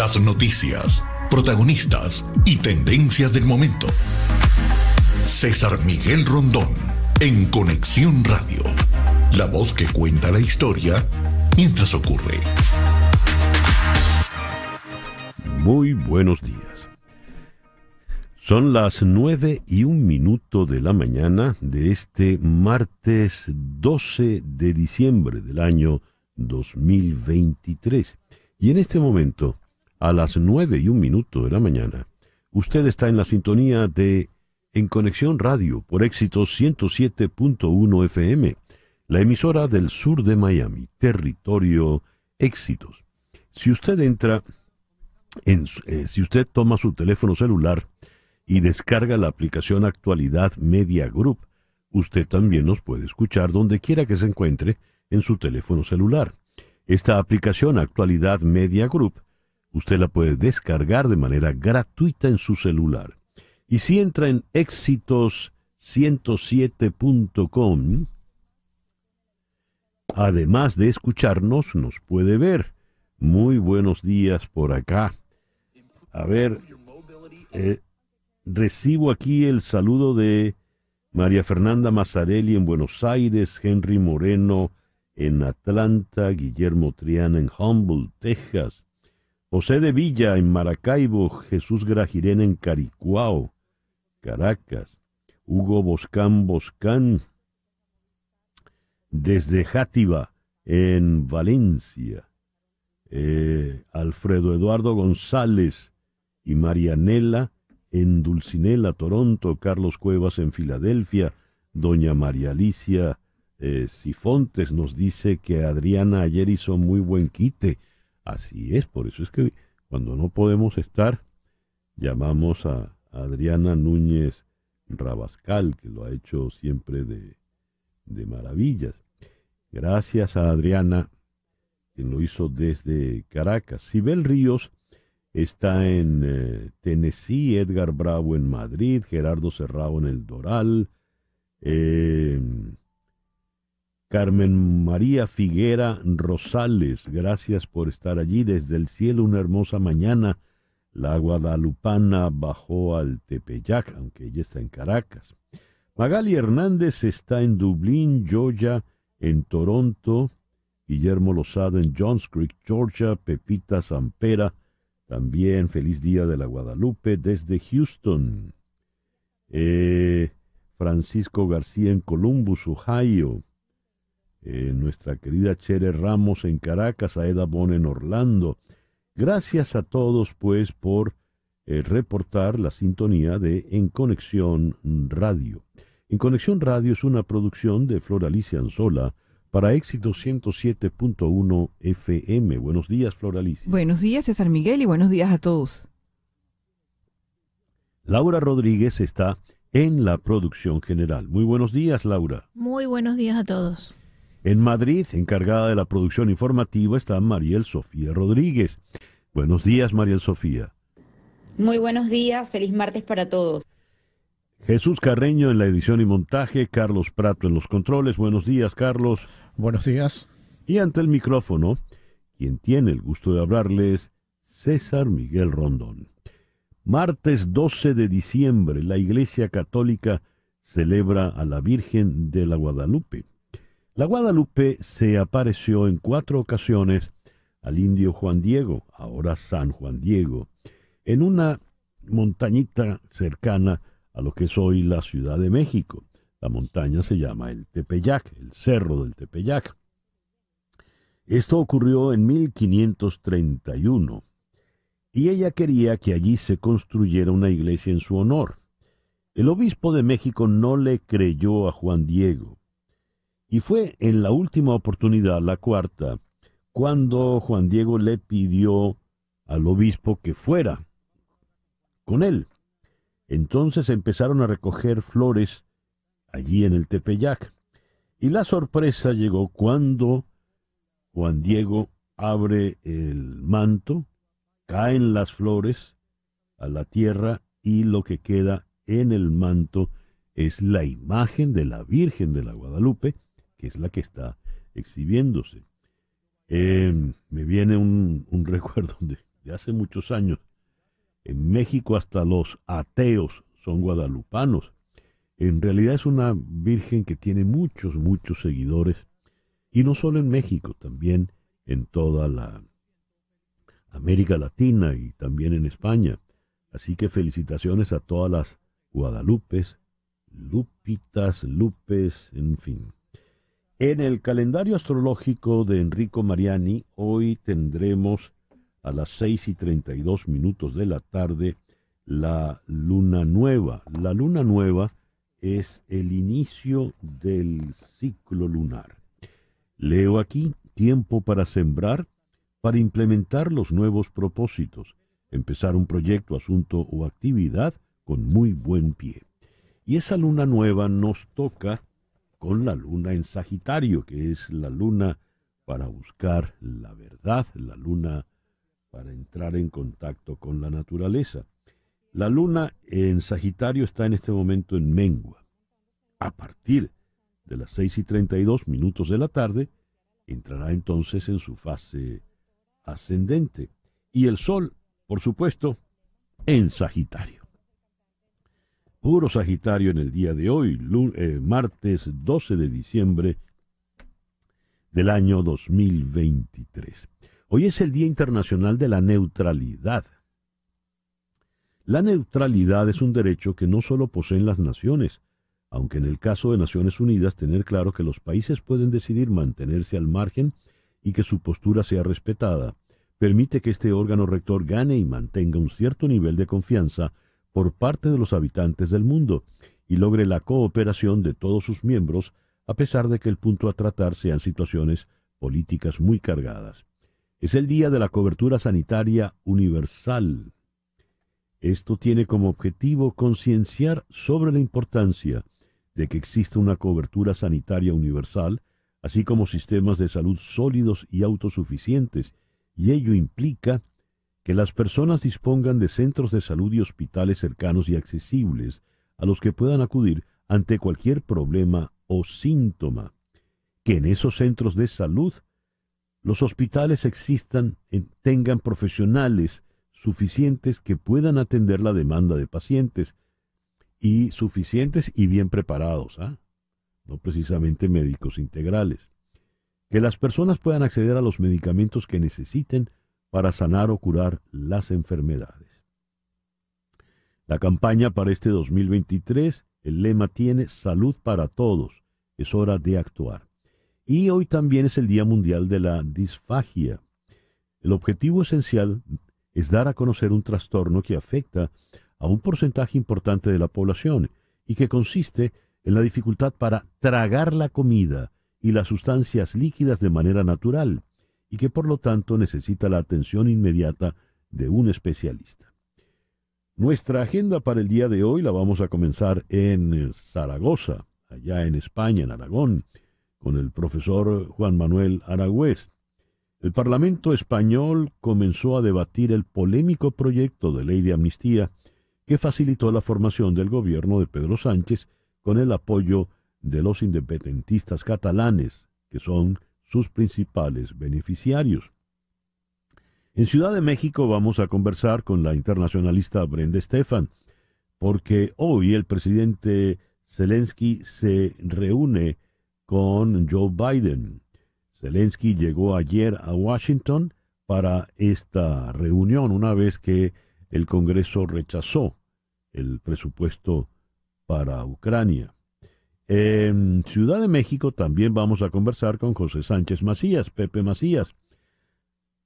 Las noticias, protagonistas y tendencias del momento. César Miguel Rondón, en Conexión Radio. La voz que cuenta la historia mientras ocurre. Muy buenos días. Son las nueve y un minuto de la mañana de este martes 12 de diciembre del año 2023. Y en este momento a las nueve y un minuto de la mañana. Usted está en la sintonía de En Conexión Radio por éxito 107.1 FM, la emisora del sur de Miami, territorio éxitos. Si usted entra, eh, si usted toma su teléfono celular y descarga la aplicación Actualidad Media Group, usted también nos puede escuchar donde quiera que se encuentre en su teléfono celular. Esta aplicación Actualidad Media Group Usted la puede descargar de manera gratuita en su celular. Y si entra en éxitos107.com, además de escucharnos, nos puede ver. Muy buenos días por acá. A ver, eh, recibo aquí el saludo de María Fernanda Mazzarelli en Buenos Aires, Henry Moreno en Atlanta, Guillermo Triana en Humboldt, Texas, José de Villa en Maracaibo, Jesús Grajirén en Caricuao, Caracas, Hugo Boscán Boscán desde Játiva en Valencia, eh, Alfredo Eduardo González y Marianela en Dulcinela, Toronto, Carlos Cuevas en Filadelfia, doña María Alicia eh, Sifontes nos dice que Adriana ayer hizo muy buen quite Así es, por eso es que cuando no podemos estar, llamamos a Adriana Núñez Rabascal, que lo ha hecho siempre de, de maravillas. Gracias a Adriana, quien lo hizo desde Caracas. Sibel Ríos está en eh, Tennessee, Edgar Bravo en Madrid, Gerardo Serrao en El Doral, eh, Carmen María Figuera Rosales, gracias por estar allí. Desde el cielo una hermosa mañana, la guadalupana bajó al Tepeyac, aunque ella está en Caracas. Magali Hernández está en Dublín, Georgia, en Toronto. Guillermo Lozada en Johns Creek, Georgia. Pepita Zampera, también feliz día de la Guadalupe desde Houston. Eh, Francisco García en Columbus, Ohio. Eh, nuestra querida Chere Ramos en Caracas, Aeda Bon en Orlando. Gracias a todos, pues, por eh, reportar la sintonía de En Conexión Radio. En Conexión Radio es una producción de Flor Alicia Anzola para Éxito 107.1 FM. Buenos días, Flor Alicia. Buenos días, César Miguel, y buenos días a todos. Laura Rodríguez está en la producción general. Muy buenos días, Laura. Muy buenos días a todos. En Madrid, encargada de la producción informativa, está Mariel Sofía Rodríguez. Buenos días, Mariel Sofía. Muy buenos días, feliz martes para todos. Jesús Carreño en la edición y montaje, Carlos Prato en los controles. Buenos días, Carlos. Buenos días. Y ante el micrófono, quien tiene el gusto de hablarles, César Miguel Rondón. Martes 12 de diciembre, la Iglesia Católica celebra a la Virgen de la Guadalupe. La Guadalupe se apareció en cuatro ocasiones al indio Juan Diego, ahora San Juan Diego, en una montañita cercana a lo que es hoy la Ciudad de México. La montaña se llama el Tepeyac, el Cerro del Tepeyac. Esto ocurrió en 1531 y ella quería que allí se construyera una iglesia en su honor. El obispo de México no le creyó a Juan Diego y fue en la última oportunidad, la cuarta, cuando Juan Diego le pidió al obispo que fuera con él. Entonces empezaron a recoger flores allí en el Tepeyac. Y la sorpresa llegó cuando Juan Diego abre el manto, caen las flores a la tierra y lo que queda en el manto es la imagen de la Virgen de la Guadalupe, que es la que está exhibiéndose. Em, me viene un, recuerdo de, de, hace muchos años. En México hasta los ateos son guadalupanos. En realidad es una virgen que tiene muchos, muchos seguidores. Y no solo en México, también en toda la América Latina y también en España. Así que felicitaciones a todas las Guadalupes, Lupitas, Lupes, en fin. En el calendario astrológico de Enrico Mariani, hoy tendremos a las 6 y 32 minutos de la tarde la luna nueva. La luna nueva es el inicio del ciclo lunar. Leo aquí tiempo para sembrar, para implementar los nuevos propósitos, empezar un proyecto, asunto o actividad con muy buen pie. Y esa luna nueva nos toca con la luna en Sagitario, que es la luna para buscar la verdad, la luna para entrar en contacto con la naturaleza. La luna en Sagitario está en este momento en mengua. A partir de las 6 y 32 minutos de la tarde, entrará entonces en su fase ascendente. Y el Sol, por supuesto, en Sagitario puro Sagitario en el día de hoy, eh, martes 12 de diciembre del año 2023. Hoy es el Día Internacional de la Neutralidad. La neutralidad es un derecho que no solo poseen las naciones, aunque en el caso de Naciones Unidas tener claro que los países pueden decidir mantenerse al margen y que su postura sea respetada, permite que este órgano rector gane y mantenga un cierto nivel de confianza por parte de los habitantes del mundo y logre la cooperación de todos sus miembros, a pesar de que el punto a tratar sean situaciones políticas muy cargadas. Es el Día de la Cobertura Sanitaria Universal. Esto tiene como objetivo concienciar sobre la importancia de que exista una cobertura sanitaria universal, así como sistemas de salud sólidos y autosuficientes, y ello implica que las personas dispongan de centros de salud y hospitales cercanos y accesibles a los que puedan acudir ante cualquier problema o síntoma, que en esos centros de salud los hospitales existan, tengan profesionales suficientes que puedan atender la demanda de pacientes, y suficientes y bien preparados, ah, no precisamente médicos integrales. Que las personas puedan acceder a los medicamentos que necesiten para sanar o curar las enfermedades. La campaña para este 2023, el lema tiene Salud para Todos, es hora de actuar. Y hoy también es el Día Mundial de la Disfagia. El objetivo esencial es dar a conocer un trastorno que afecta a un porcentaje importante de la población y que consiste en la dificultad para tragar la comida y las sustancias líquidas de manera natural, y que por lo tanto necesita la atención inmediata de un especialista. Nuestra agenda para el día de hoy la vamos a comenzar en eh, Zaragoza, allá en España, en Aragón, con el profesor Juan Manuel Aragüez. El Parlamento español comenzó a debatir el polémico proyecto de ley de amnistía que facilitó la formación del gobierno de Pedro Sánchez con el apoyo de los independentistas catalanes, que son sus principales beneficiarios. En Ciudad de México vamos a conversar con la internacionalista Brenda Estefan, porque hoy el presidente Zelensky se reúne con Joe Biden. Zelensky llegó ayer a Washington para esta reunión, una vez que el Congreso rechazó el presupuesto para Ucrania. En Ciudad de México también vamos a conversar con José Sánchez Macías, Pepe Macías.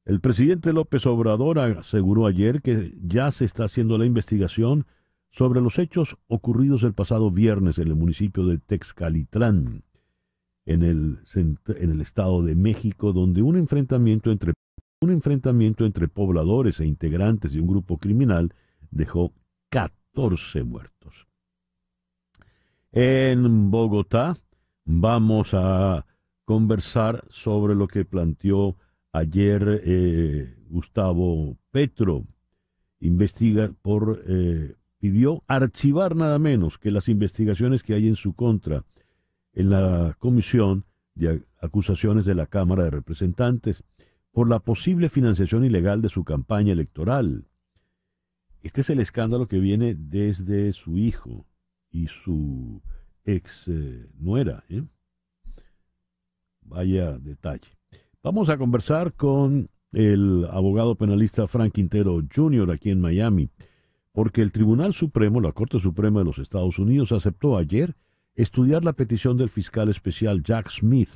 El presidente López Obrador aseguró ayer que ya se está haciendo la investigación sobre los hechos ocurridos el pasado viernes en el municipio de Texcalitlán, en el, Estado de México, donde un enfrentamiento, entre, un enfrentamiento entre pobladores e integrantes de un grupo criminal dejó 14 muertos en Bogotá. Vamos a conversar sobre lo que planteó ayer eh, Gustavo Petro. Investiga por eh, pidió archivar nada menos que las investigaciones que hay en su contra en la comisión de acusaciones de la Cámara de Representantes por la posible financiación ilegal de su campaña electoral. Este es el escándalo que viene desde su hijo, y su ex eh, nuera. ¿eh? Vaya detalle. Vamos a conversar con el abogado penalista Frank Quintero Jr. aquí en Miami, porque el Tribunal Supremo, la Corte Suprema de los Estados Unidos, aceptó ayer estudiar la petición del fiscal especial Jack Smith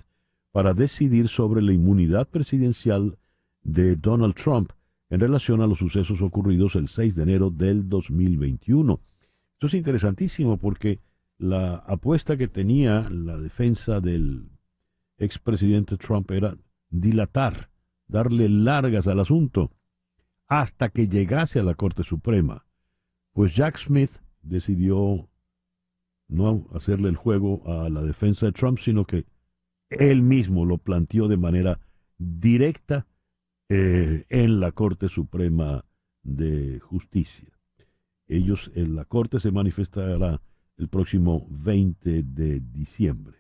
para decidir sobre la inmunidad presidencial de Donald Trump en relación a los sucesos ocurridos el 6 de enero del 2021. Esto es interesantísimo porque la apuesta que tenía la defensa del expresidente Trump era dilatar, darle largas al asunto hasta que llegase a la Corte Suprema. Pues Jack Smith decidió no hacerle el juego a la defensa de Trump, sino que él mismo lo planteó de manera directa eh, en la Corte Suprema de Justicia. Ellos, en la corte se manifestará el próximo 20 de diciembre.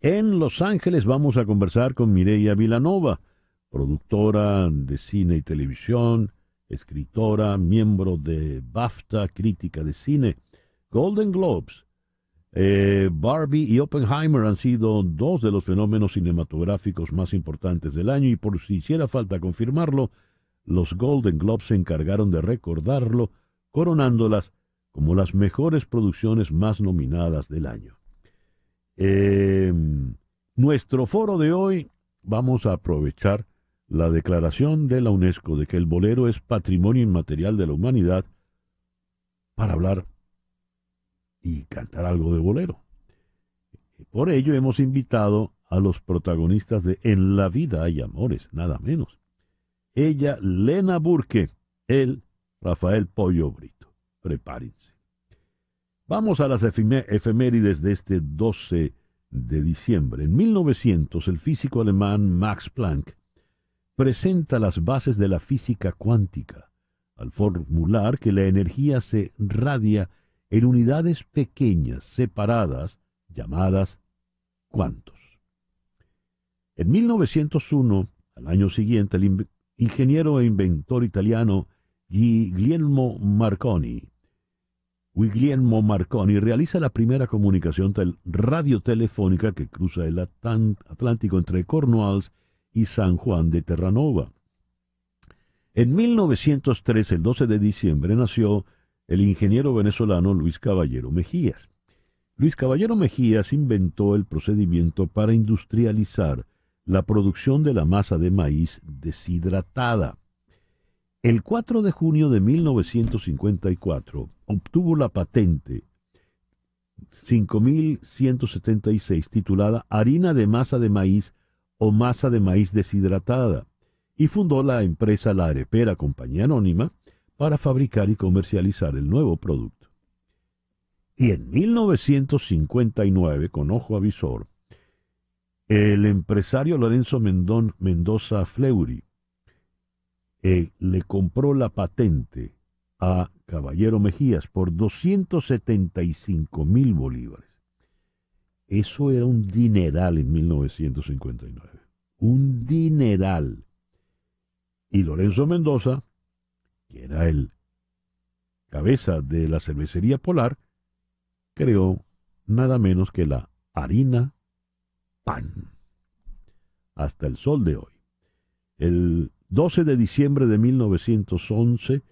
En Los Ángeles vamos a conversar con Mireia Vilanova, productora de cine y televisión, escritora, miembro de BAFTA, crítica de cine, Golden Globes. Eh, Barbie y Oppenheimer han sido dos de los fenómenos cinematográficos más importantes del año y por si hiciera falta confirmarlo, los Golden Globes se encargaron de recordarlo, coronándolas como las mejores producciones más nominadas del año. Em, nuestro foro de hoy vamos a aprovechar la declaración de la UNESCO de que el bolero es patrimonio inmaterial de la humanidad para hablar y cantar algo de bolero. Por ello hemos invitado a los protagonistas de En la vida hay amores, nada menos ella Lena Burke, él Rafael Pollo Brito. Prepárense. Vamos a las efemérides de este 12 de diciembre. En 1900, el físico alemán Max Planck presenta las bases de la física cuántica al formular que la energía se radia en unidades pequeñas separadas llamadas cuantos. En 1901, al año siguiente, el ingeniero e inventor italiano Guglielmo Marconi. Guglielmo Marconi realiza la primera comunicación radiotelefónica que cruza el Atlántico entre Cornwalls y San Juan de Terranova. En 1903, el 12 de diciembre, nació el ingeniero venezolano Luis Caballero Mejías. Luis Caballero Mejías inventó el procedimiento para industrializar la producción de la masa de maíz deshidratada. El 4 de junio de 1954 obtuvo la patente 5176 titulada Harina de masa de maíz o masa de maíz deshidratada y fundó la empresa La Arepera Compañía Anónima para fabricar y comercializar el nuevo producto. Y en 1959, con ojo avisor, el empresario Lorenzo Mendoza Fleury eh, le compró la patente a Caballero Mejías por 275 mil bolívares. Eso era un dineral en 1959. Un dineral. Y Lorenzo Mendoza, que era el cabeza de la cervecería polar, creó nada menos que la harina pan. Hasta el sol de hoy. El 12 de diciembre de 1911,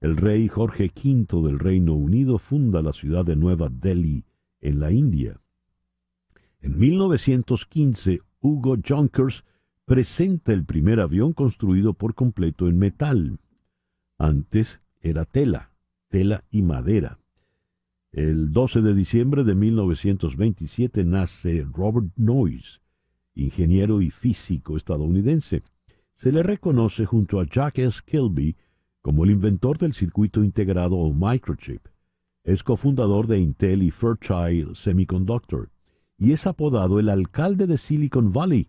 el rey Jorge V del Reino Unido funda la ciudad de Nueva Delhi, en la India. En 1915, Hugo Junkers presenta el primer avión construido por completo en metal. Antes era tela, tela y madera. El 12 de diciembre de 1927 nace Robert Noyes, ingeniero y físico estadounidense. Se le reconoce junto a Jack S. Kilby como el inventor del circuito integrado o microchip. Es cofundador de Intel y Fairchild Semiconductor y es apodado el alcalde de Silicon Valley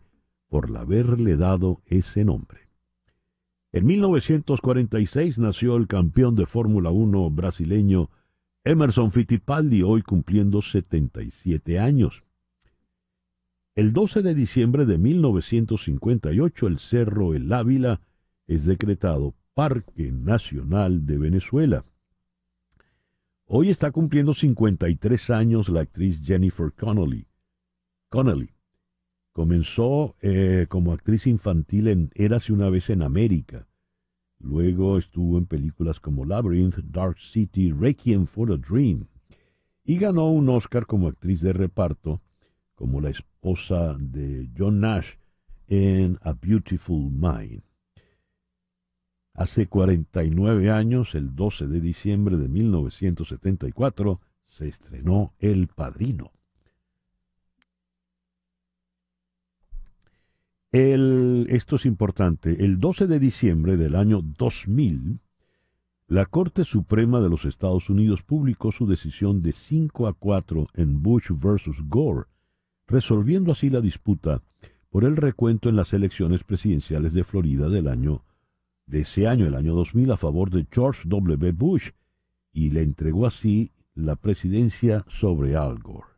por haberle dado ese nombre. En 1946 nació el campeón de Fórmula 1 brasileño Emerson Fittipaldi, hoy cumpliendo 77 años. El 12 de diciembre de 1958, el Cerro El Ávila es decretado Parque Nacional de Venezuela. Hoy está cumpliendo 53 años la actriz Jennifer Connelly. Connelly comenzó eh, como actriz infantil en Érase una vez en América Luego estuvo en películas como Labyrinth, Dark City, Requiem for a Dream y ganó un Oscar como actriz de reparto, como la esposa de John Nash en A Beautiful Mind. Hace 49 años, el 12 de diciembre de 1974, se estrenó El Padrino. El, esto es importante. El 12 de diciembre del año 2000, la Corte Suprema de los Estados Unidos publicó su decisión de 5 a 4 en Bush versus Gore, resolviendo así la disputa por el recuento en las elecciones presidenciales de Florida del año de ese año, el año 2000, a favor de George W. Bush, y le entregó así la presidencia sobre Al Gore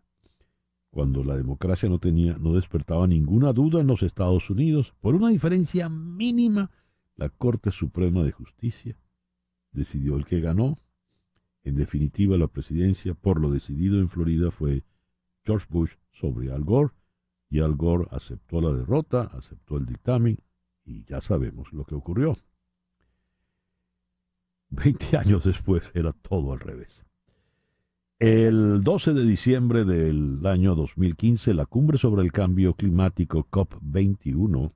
cuando la democracia no tenía, no despertaba ninguna duda en los Estados Unidos, por una diferencia mínima, la Corte Suprema de Justicia decidió el que ganó. En definitiva, la presidencia, por lo decidido en Florida, fue George Bush sobre Al Gore, y Al Gore aceptó la derrota, aceptó el dictamen, y ya sabemos lo que ocurrió. Veinte años después era todo al revés. El 12 de diciembre del año 2015, la cumbre sobre el cambio climático COP21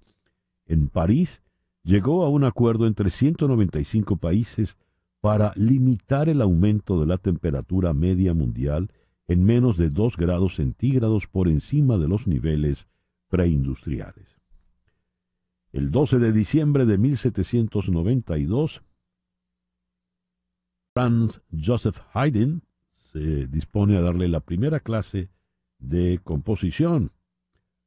en París llegó a un acuerdo entre 195 países para limitar el aumento de la temperatura media mundial en menos de 2 grados centígrados por encima de los niveles preindustriales. El 12 de diciembre de 1792, Franz Joseph Haydn se dispone a darle la primera clase de composición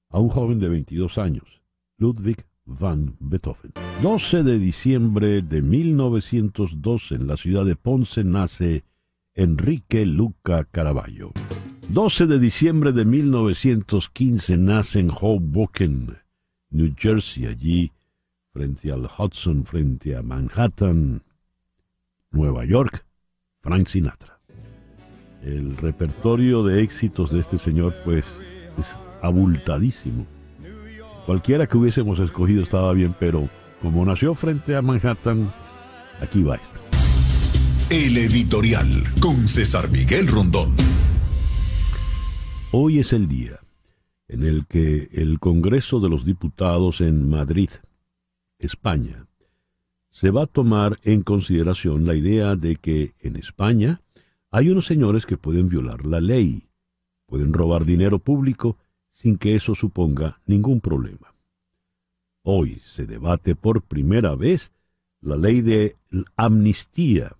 a un joven de 22 años, Ludwig van Beethoven. 12 de diciembre de 1912, en la ciudad de Ponce nace Enrique Luca Caraballo. 12 de diciembre de 1915 nace en Hoboken, New Jersey, allí frente al Hudson, frente a Manhattan, Nueva York, Frank Sinatra el repertorio de éxitos de este señor pues es abultadísimo. Cualquiera que hubiésemos escogido estaba bien, pero como nació frente a Manhattan, aquí va esto. El editorial con César Miguel Rondón. Hoy es el día en el que el Congreso de los Diputados en Madrid, España, se va a tomar en consideración la idea de que en España hay unos señores que pueden violar la ley, pueden robar dinero público sin que eso suponga ningún problema. Hoy se debate por primera vez la ley de amnistía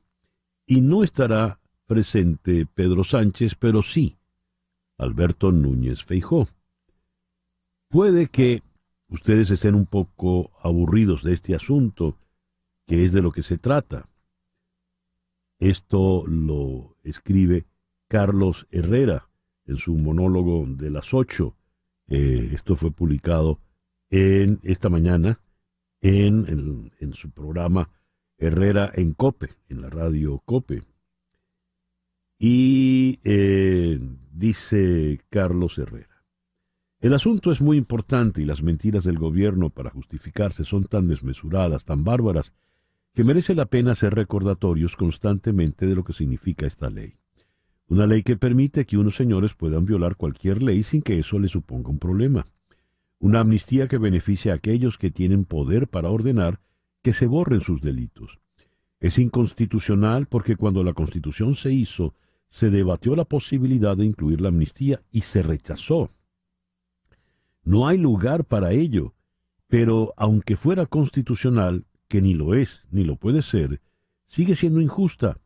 y no estará presente Pedro Sánchez, pero sí Alberto Núñez Feijó. Puede que ustedes estén un poco aburridos de este asunto, que es de lo que se trata. Esto lo escribe Carlos Herrera en su monólogo de las 8. Eh, esto fue publicado esta mañana en, su programa Herrera en Cope, en la radio Cope. Y eh, dice Carlos Herrera, el asunto es muy importante y las mentiras del gobierno para justificarse son tan desmesuradas, tan bárbaras, que merece la pena ser recordatorios constantemente de lo que significa esta ley. Una ley que permite que unos señores puedan violar cualquier ley sin que eso les suponga un problema. Una amnistía que beneficia a aquellos que tienen poder para ordenar que se borren sus delitos. Es inconstitucional porque cuando la Constitución se hizo, se debatió la posibilidad de incluir la amnistía y se rechazó. No hay lugar para ello, pero aunque fuera constitucional, que ni lo es ni lo puede ser, sigue siendo injusta,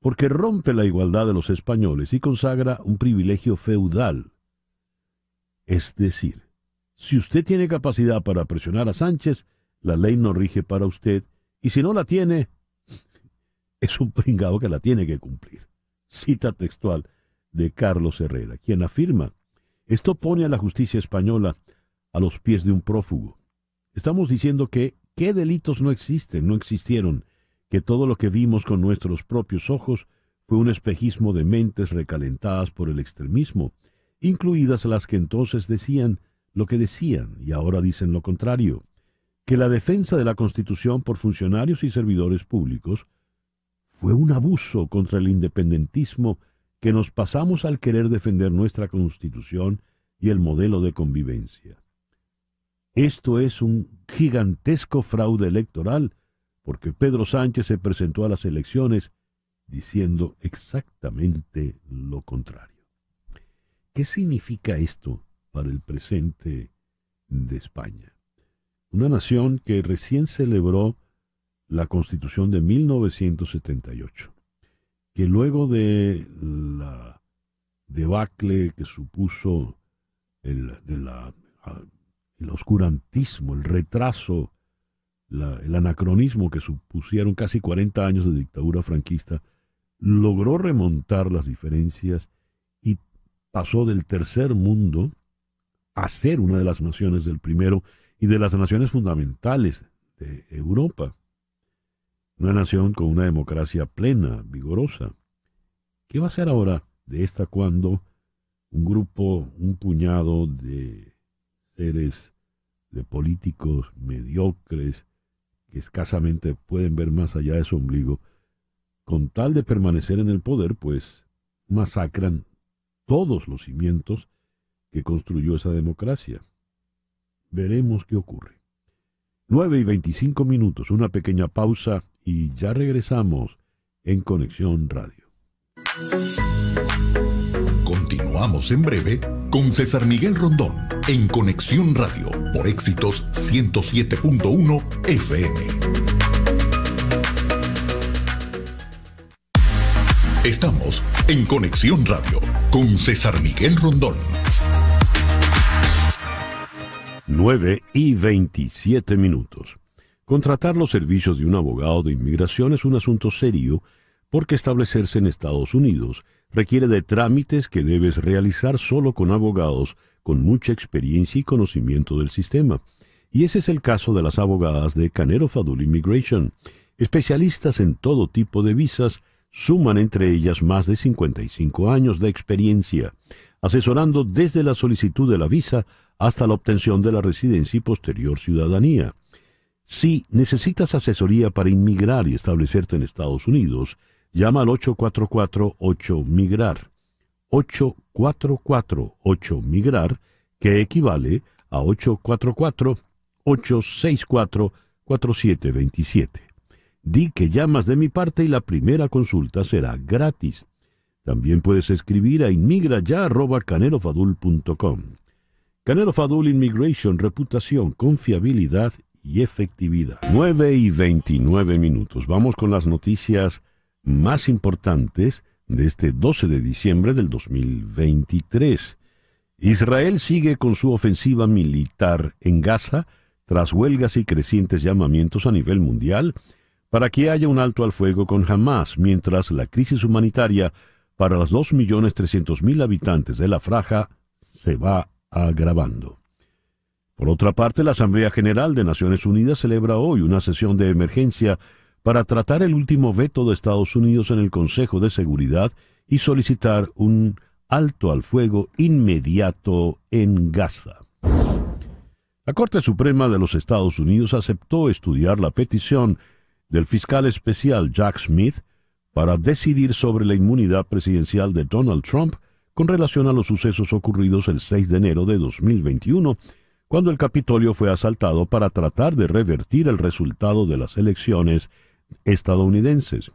porque rompe la igualdad de los españoles y consagra un privilegio feudal. Es decir, si usted tiene capacidad para presionar a Sánchez, la ley no rige para usted, y si no la tiene, es un pringado que la tiene que cumplir. Cita textual de Carlos Herrera, quien afirma, esto pone a la justicia española a los pies de un prófugo. Estamos diciendo que ¿Qué delitos no existen, no existieron, que todo lo que vimos con nuestros propios ojos fue un espejismo de mentes recalentadas por el extremismo, incluidas las que entonces decían lo que decían y ahora dicen lo contrario, que la defensa de la Constitución por funcionarios y servidores públicos fue un abuso contra el independentismo que nos pasamos al querer defender nuestra Constitución y el modelo de convivencia. Esto es un gigantesco fraude electoral, porque Pedro Sánchez se presentó a las elecciones diciendo exactamente lo contrario. ¿Qué significa esto para el presente de España? Una nación que recién celebró la Constitución de 1978, que luego de la debacle que supuso el, de la ah, el oscurantismo, el retraso, el anacronismo que supusieron casi 40 años de dictadura franquista, logró remontar las diferencias y pasó del tercer mundo a ser una de las naciones del primero y de las naciones fundamentales de Europa. Una nación con una democracia plena, vigorosa. ¿Qué va a ser ahora de esta cuando un grupo, un puñado de seres de políticos mediocres que escasamente pueden ver más allá de su ombligo, con tal de permanecer en el poder, pues masacran todos los cimientos que construyó esa democracia. Veremos qué ocurre. 9 y 25 minutos, una pequeña pausa y ya regresamos en Conexión Radio. Continuamos en breve con César Miguel Rondón en Conexión Radio por éxitos 107.1 FM. Estamos en Conexión Radio con César Miguel Rondón. 9 y 27 minutos. Contratar los servicios de un abogado de inmigración es un asunto serio porque establecerse en Estados Unidos requiere de trámites que debes realizar solo con abogados con mucha experiencia y conocimiento del sistema. Y ese es el caso de las abogadas de Canero Fadul Immigration. Especialistas en todo tipo de visas, suman entre ellas más de 55 años de experiencia, asesorando desde la solicitud de la visa hasta la obtención de la residencia y posterior ciudadanía. Si necesitas asesoría para inmigrar y establecerte en Estados Unidos, Llama al 844-8-MIGRAR. 844-8-MIGRAR, que equivale a 844-864-4727. Di que llamas de mi parte y la primera consulta será gratis. También puedes escribir a inmigraya.canerofadul.com. canerofadul Fadul Immigration, reputación, confiabilidad y efectividad. 9 y 29 minutos. Vamos con las noticias más importantes de este 12 de diciembre del 2023. Israel sigue con su ofensiva militar en Gaza tras huelgas y crecientes llamamientos a nivel mundial para que haya un alto al fuego con Hamas, mientras la crisis humanitaria para los 2.300.000 habitantes de la fraja se va agravando. Por otra parte, la Asamblea General de Naciones Unidas celebra hoy una sesión de emergencia para tratar el último veto de Estados Unidos en el Consejo de Seguridad y solicitar un alto al fuego inmediato en Gaza. La Corte Suprema de los Estados Unidos aceptó estudiar la petición del fiscal especial Jack Smith para decidir sobre la inmunidad presidencial de Donald Trump con relación a los sucesos ocurridos el 6 de enero de 2021, cuando el Capitolio fue asaltado para tratar de revertir el resultado de las elecciones estadounidenses.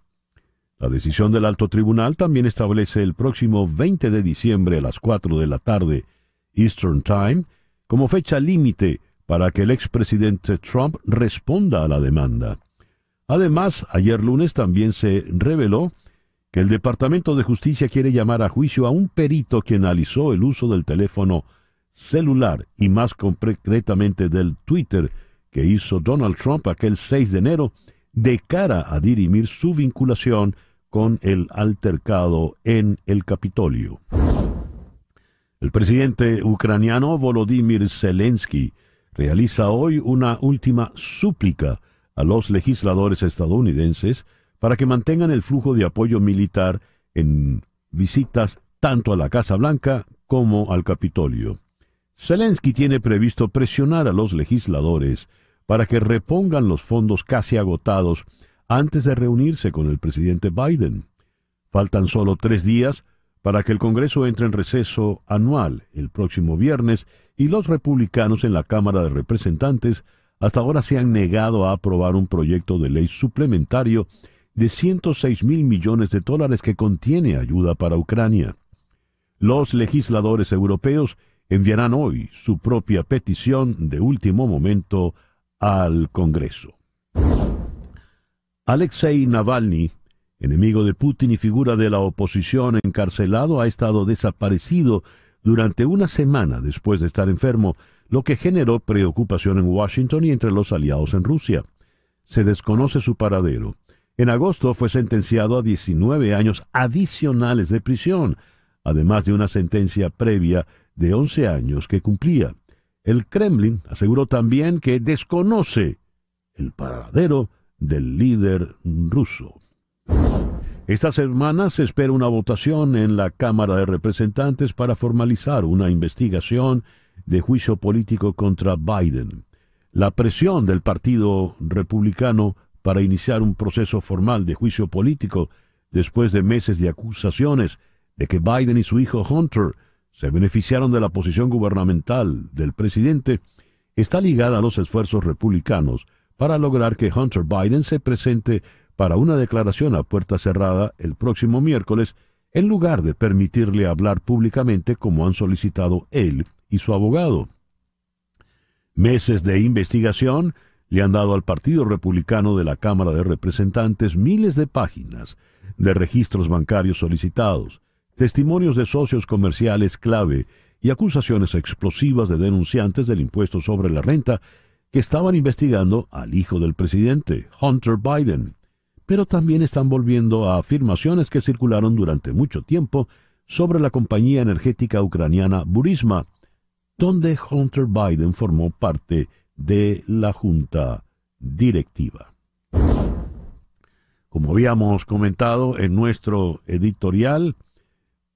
La decisión del alto tribunal también establece el próximo 20 de diciembre a las 4 de la tarde, Eastern Time, como fecha límite para que el expresidente Trump responda a la demanda. Además, ayer lunes también se reveló que el Departamento de Justicia quiere llamar a juicio a un perito que analizó el uso del teléfono celular y más concretamente del Twitter que hizo Donald Trump aquel 6 de enero de cara a dirimir su vinculación con el altercado en el Capitolio. El presidente ucraniano Volodymyr Zelensky realiza hoy una última súplica a los legisladores estadounidenses para que mantengan el flujo de apoyo militar en visitas tanto a la Casa Blanca como al Capitolio. Zelensky tiene previsto presionar a los legisladores para que repongan los fondos casi agotados antes de reunirse con el presidente Biden. Faltan solo tres días para que el Congreso entre en receso anual el próximo viernes y los republicanos en la Cámara de Representantes hasta ahora se han negado a aprobar un proyecto de ley suplementario de 106 mil millones de dólares que contiene ayuda para Ucrania. Los legisladores europeos enviarán hoy su propia petición de último momento al Congreso. Alexei Navalny, enemigo de Putin y figura de la oposición encarcelado, ha estado desaparecido durante una semana después de estar enfermo, lo que generó preocupación en Washington y entre los aliados en Rusia. Se desconoce su paradero. En agosto fue sentenciado a 19 años adicionales de prisión, además de una sentencia previa de 11 años que cumplía. El Kremlin aseguró también que desconoce el paradero del líder ruso. Esta semana se espera una votación en la Cámara de Representantes para formalizar una investigación de juicio político contra Biden. La presión del Partido Republicano para iniciar un proceso formal de juicio político después de meses de acusaciones de que Biden y su hijo Hunter se beneficiaron de la posición gubernamental del presidente está ligada a los esfuerzos republicanos para lograr que Hunter Biden se presente para una declaración a puerta cerrada el próximo miércoles, en lugar de permitirle hablar públicamente como han solicitado él y su abogado. Meses de investigación le han dado al Partido Republicano de la Cámara de Representantes miles de páginas de registros bancarios solicitados, testimonios de socios comerciales clave y acusaciones explosivas de denunciantes del impuesto sobre la renta que estaban investigando al hijo del presidente, Hunter Biden. Pero también están volviendo a afirmaciones que circularon durante mucho tiempo sobre la compañía energética ucraniana Burisma, donde Hunter Biden formó parte de la junta directiva. Como habíamos comentado en nuestro editorial,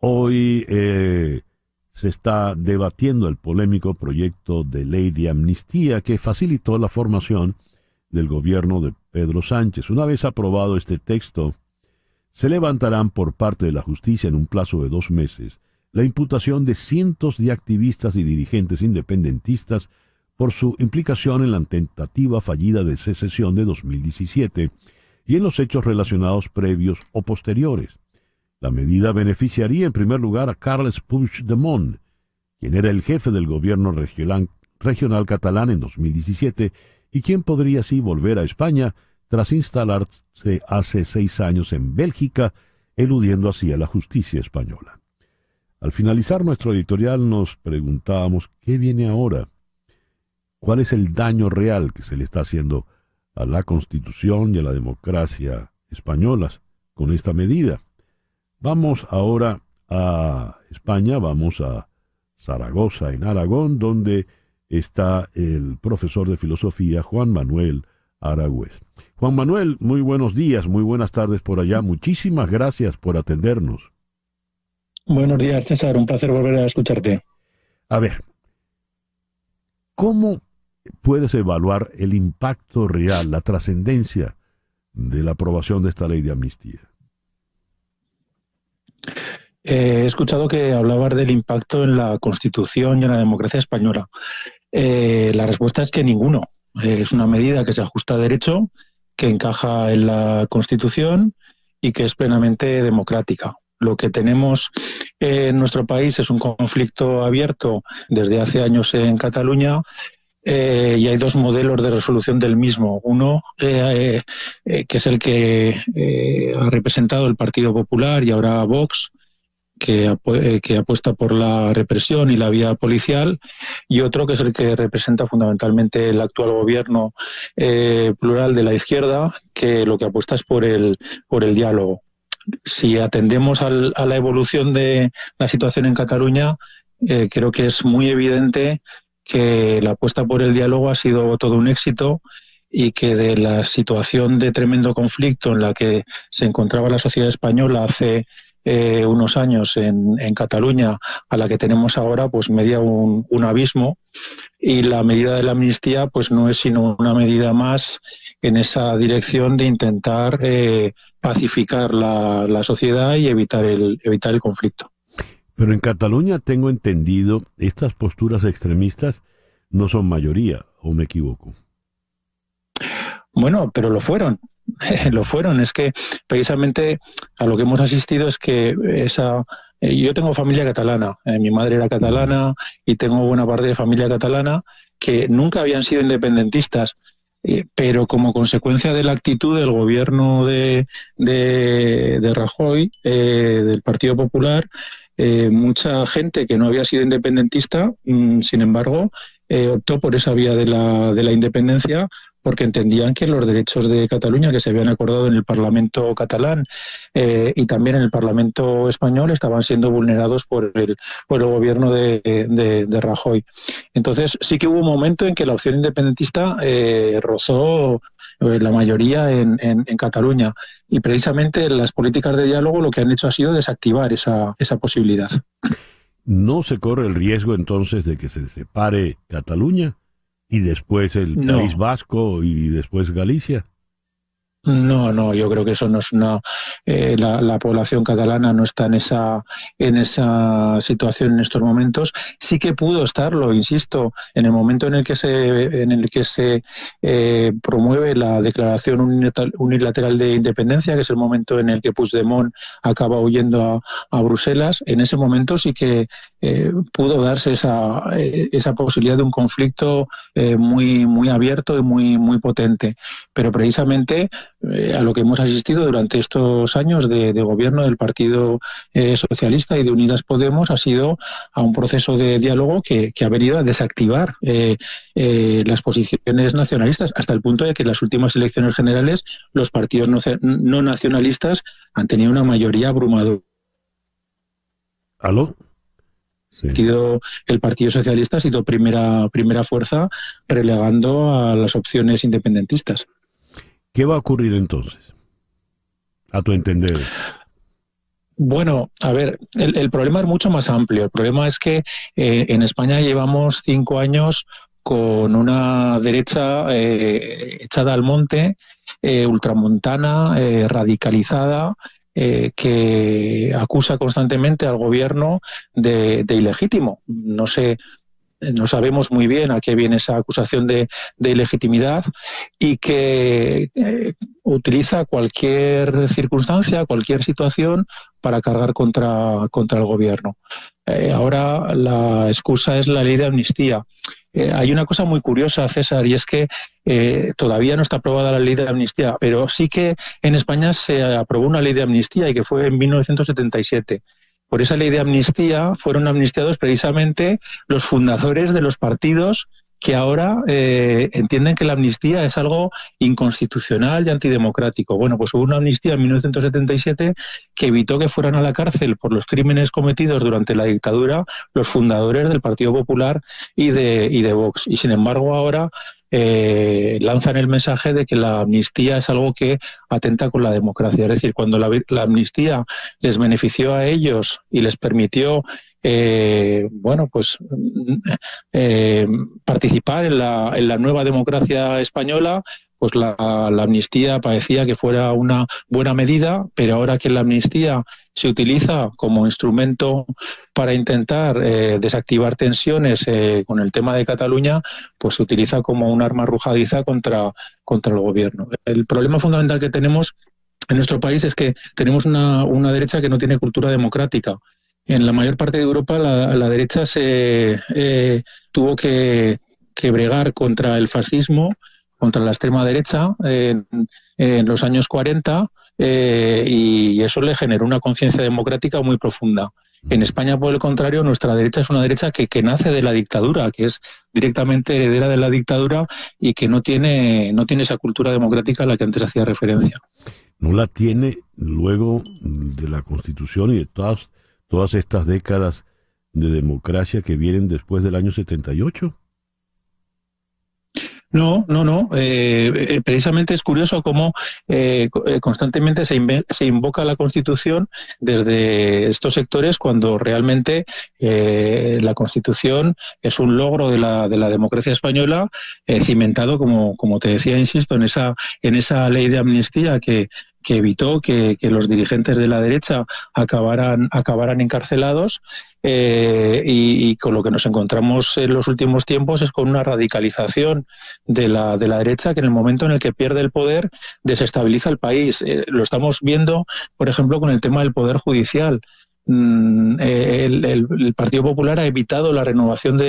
Hoy eh, se está debatiendo el polémico proyecto de ley de amnistía que facilitó la formación del gobierno de Pedro Sánchez. Una vez aprobado este texto, se levantarán por parte de la justicia en un plazo de dos meses la imputación de cientos de activistas y dirigentes independentistas por su implicación en la tentativa fallida de secesión de 2017 y en los hechos relacionados previos o posteriores. La medida beneficiaría en primer lugar a Carles Puigdemont, quien era el jefe del gobierno regional, catalán en 2017 y quien podría así volver a España tras instalarse hace seis años en Bélgica, eludiendo así a la justicia española. Al finalizar nuestro editorial nos preguntábamos qué viene ahora, cuál es el daño real que se le está haciendo a la Constitución y a la democracia españolas con esta medida. Vamos ahora a España, vamos a Zaragoza, en Aragón, donde está el profesor de filosofía Juan Manuel Aragüez. Juan Manuel, muy buenos días, muy buenas tardes por allá. Muchísimas gracias por atendernos. Buenos días, César. Un placer volver a escucharte. A ver, ¿cómo puedes evaluar el impacto real, la trascendencia de la aprobación de esta ley de amnistía? Eh, he escuchado que hablabas del impacto en la Constitución y en la democracia española. Eh, la respuesta es que ninguno. Eh, es una medida que se ajusta a derecho, que encaja en la Constitución y que es plenamente democrática. Lo que tenemos en nuestro país es un conflicto abierto desde hace años en Cataluña y hay dos modelos de resolución del mismo. Uno, que es el que ha representado el Partido Popular y ahora Vox, eh, que, apuesta por la represión y la vía policial, y otro que es el que representa fundamentalmente el actual gobierno eh, plural de la izquierda, que lo que apuesta es por el, por el diálogo. Si atendemos a la evolución de la situación en Cataluña, eh, creo que es muy evidente que la apuesta por el diálogo ha sido todo un éxito y que de la situación de tremendo conflicto en la que se encontraba la sociedad española hace eh, unos años en, Cataluña a la que tenemos ahora, pues media un, un, abismo. Y la medida de la amnistía, pues no es sino una medida más en esa dirección de intentar eh, pacificar la, sociedad y evitar el, evitar el conflicto. Pero en Cataluña tengo entendido, estas posturas extremistas no son mayoría, ¿o me equivoco? Bueno, pero lo fueron. lo fueron. Es que precisamente a lo que hemos asistido es que esa eh, yo tengo familia catalana, eh, mi madre era catalana y tengo buena parte de familia catalana que nunca habían sido independentistas, eh, pero como consecuencia de la actitud del gobierno de, de, Rajoy, del Partido Popular, mucha gente que no había sido independentista, mm, sin embargo, optó por esa vía de la, de la independencia porque entendían que los derechos de Cataluña que se habían acordado en el Parlamento catalán eh, y también en el Parlamento español estaban siendo vulnerados por el, por el gobierno de, de, Rajoy. Entonces sí que hubo un momento en que la opción independentista eh, rozó eh, la mayoría en, en, en, Cataluña y precisamente las políticas de diálogo lo que han hecho ha sido desactivar esa, esa posibilidad. ¿No se corre el riesgo entonces de que se separe Cataluña? y después el País Vasco y después Galicia. No, no, yo creo que eso no es eh, la, población catalana no está en esa, en esa situación en estos momentos. Sí que pudo estarlo, insisto, en el momento en el que se, en el que se eh, promueve la declaración unilateral de independencia, que es el momento en el que Puigdemont acaba huyendo a Bruselas. En ese momento sí que eh, pudo darse esa, eh, esa, posibilidad de un conflicto eh, muy, muy abierto y muy, muy potente. Pero precisamente a lo que hemos asistido durante estos años de, gobierno del Partido Socialista y de Unidas Podemos ha sido a un proceso de diálogo que, ha venido a desactivar las posiciones nacionalistas hasta el punto de que en las últimas elecciones generales los partidos no, no nacionalistas han tenido una mayoría abrumadora. ¿Aló? El Partido Socialista ha sido primera, primera fuerza relegando a las opciones independentistas. ¿Qué va a ocurrir entonces? A tu entender. Bueno, a ver, el, problema es mucho más amplio. El problema es que eh, en España llevamos cinco años con una derecha eh, echada al monte, eh, ultramontana, radicalizada, eh, que acusa constantemente al gobierno de, ilegítimo. No sé no sabemos muy bien a qué viene esa acusación de, de ilegitimidad y que eh, utiliza cualquier circunstancia, cualquier situación para cargar contra, contra el gobierno. Eh, ahora la excusa es la ley de amnistía. Eh, hay una cosa muy curiosa, César, y es que eh, todavía no está aprobada la ley de amnistía, pero sí que en España se aprobó una ley de amnistía y que fue en 1977. Por esa ley de amnistía fueron amnistiados precisamente los fundadores de los partidos que ahora eh, entienden que la amnistía es algo inconstitucional y antidemocrático. Bueno, pues hubo una amnistía en 1977 que evitó que fueran a la cárcel por los crímenes cometidos durante la dictadura los fundadores del Partido Popular y de, y de Vox. Y sin embargo ahora eh, lanzan el mensaje de que la amnistía es algo que atenta con la democracia. Es decir, cuando la amnistía les benefició a ellos y les permitió eh, bueno, pues eh, participar en la, nueva democracia española, pues la, amnistía parecía que fuera una buena medida, pero ahora que la amnistía se utiliza como instrumento para intentar eh, desactivar tensiones con el tema de Cataluña, pues se utiliza como un arma arrujadiza contra, contra el gobierno. El problema fundamental que tenemos en nuestro país es que tenemos una derecha que no tiene cultura democrática en la mayor parte de Europa la, derecha se eh, tuvo que, bregar contra el fascismo, contra la extrema derecha en, los años 40 eh, y eso le generó una conciencia democrática muy profunda. En España, por el contrario, nuestra derecha es una derecha que, que, nace de la dictadura, que es directamente heredera de la dictadura y que no tiene, no tiene esa cultura democrática a la que antes hacía referencia. No la tiene luego de la Constitución y de todas todas estas décadas de democracia que vienen después del año 78? No, no, no. Eh, eh, precisamente es curioso cómo eh, constantemente se, invoca la Constitución desde estos sectores cuando realmente la Constitución es un logro de la, de la democracia española cimentado, como, como te decía, insisto, en esa, en esa ley de amnistía que que evitó que, los dirigentes de la derecha acabaran, acabaran encarcelados eh, y, con lo que nos encontramos en los últimos tiempos es con una radicalización de la, de la derecha que en el momento en el que pierde el poder desestabiliza el país. Eh, lo estamos viendo, por ejemplo, con el tema del poder judicial. Mm, el, Partido Popular ha evitado la renovación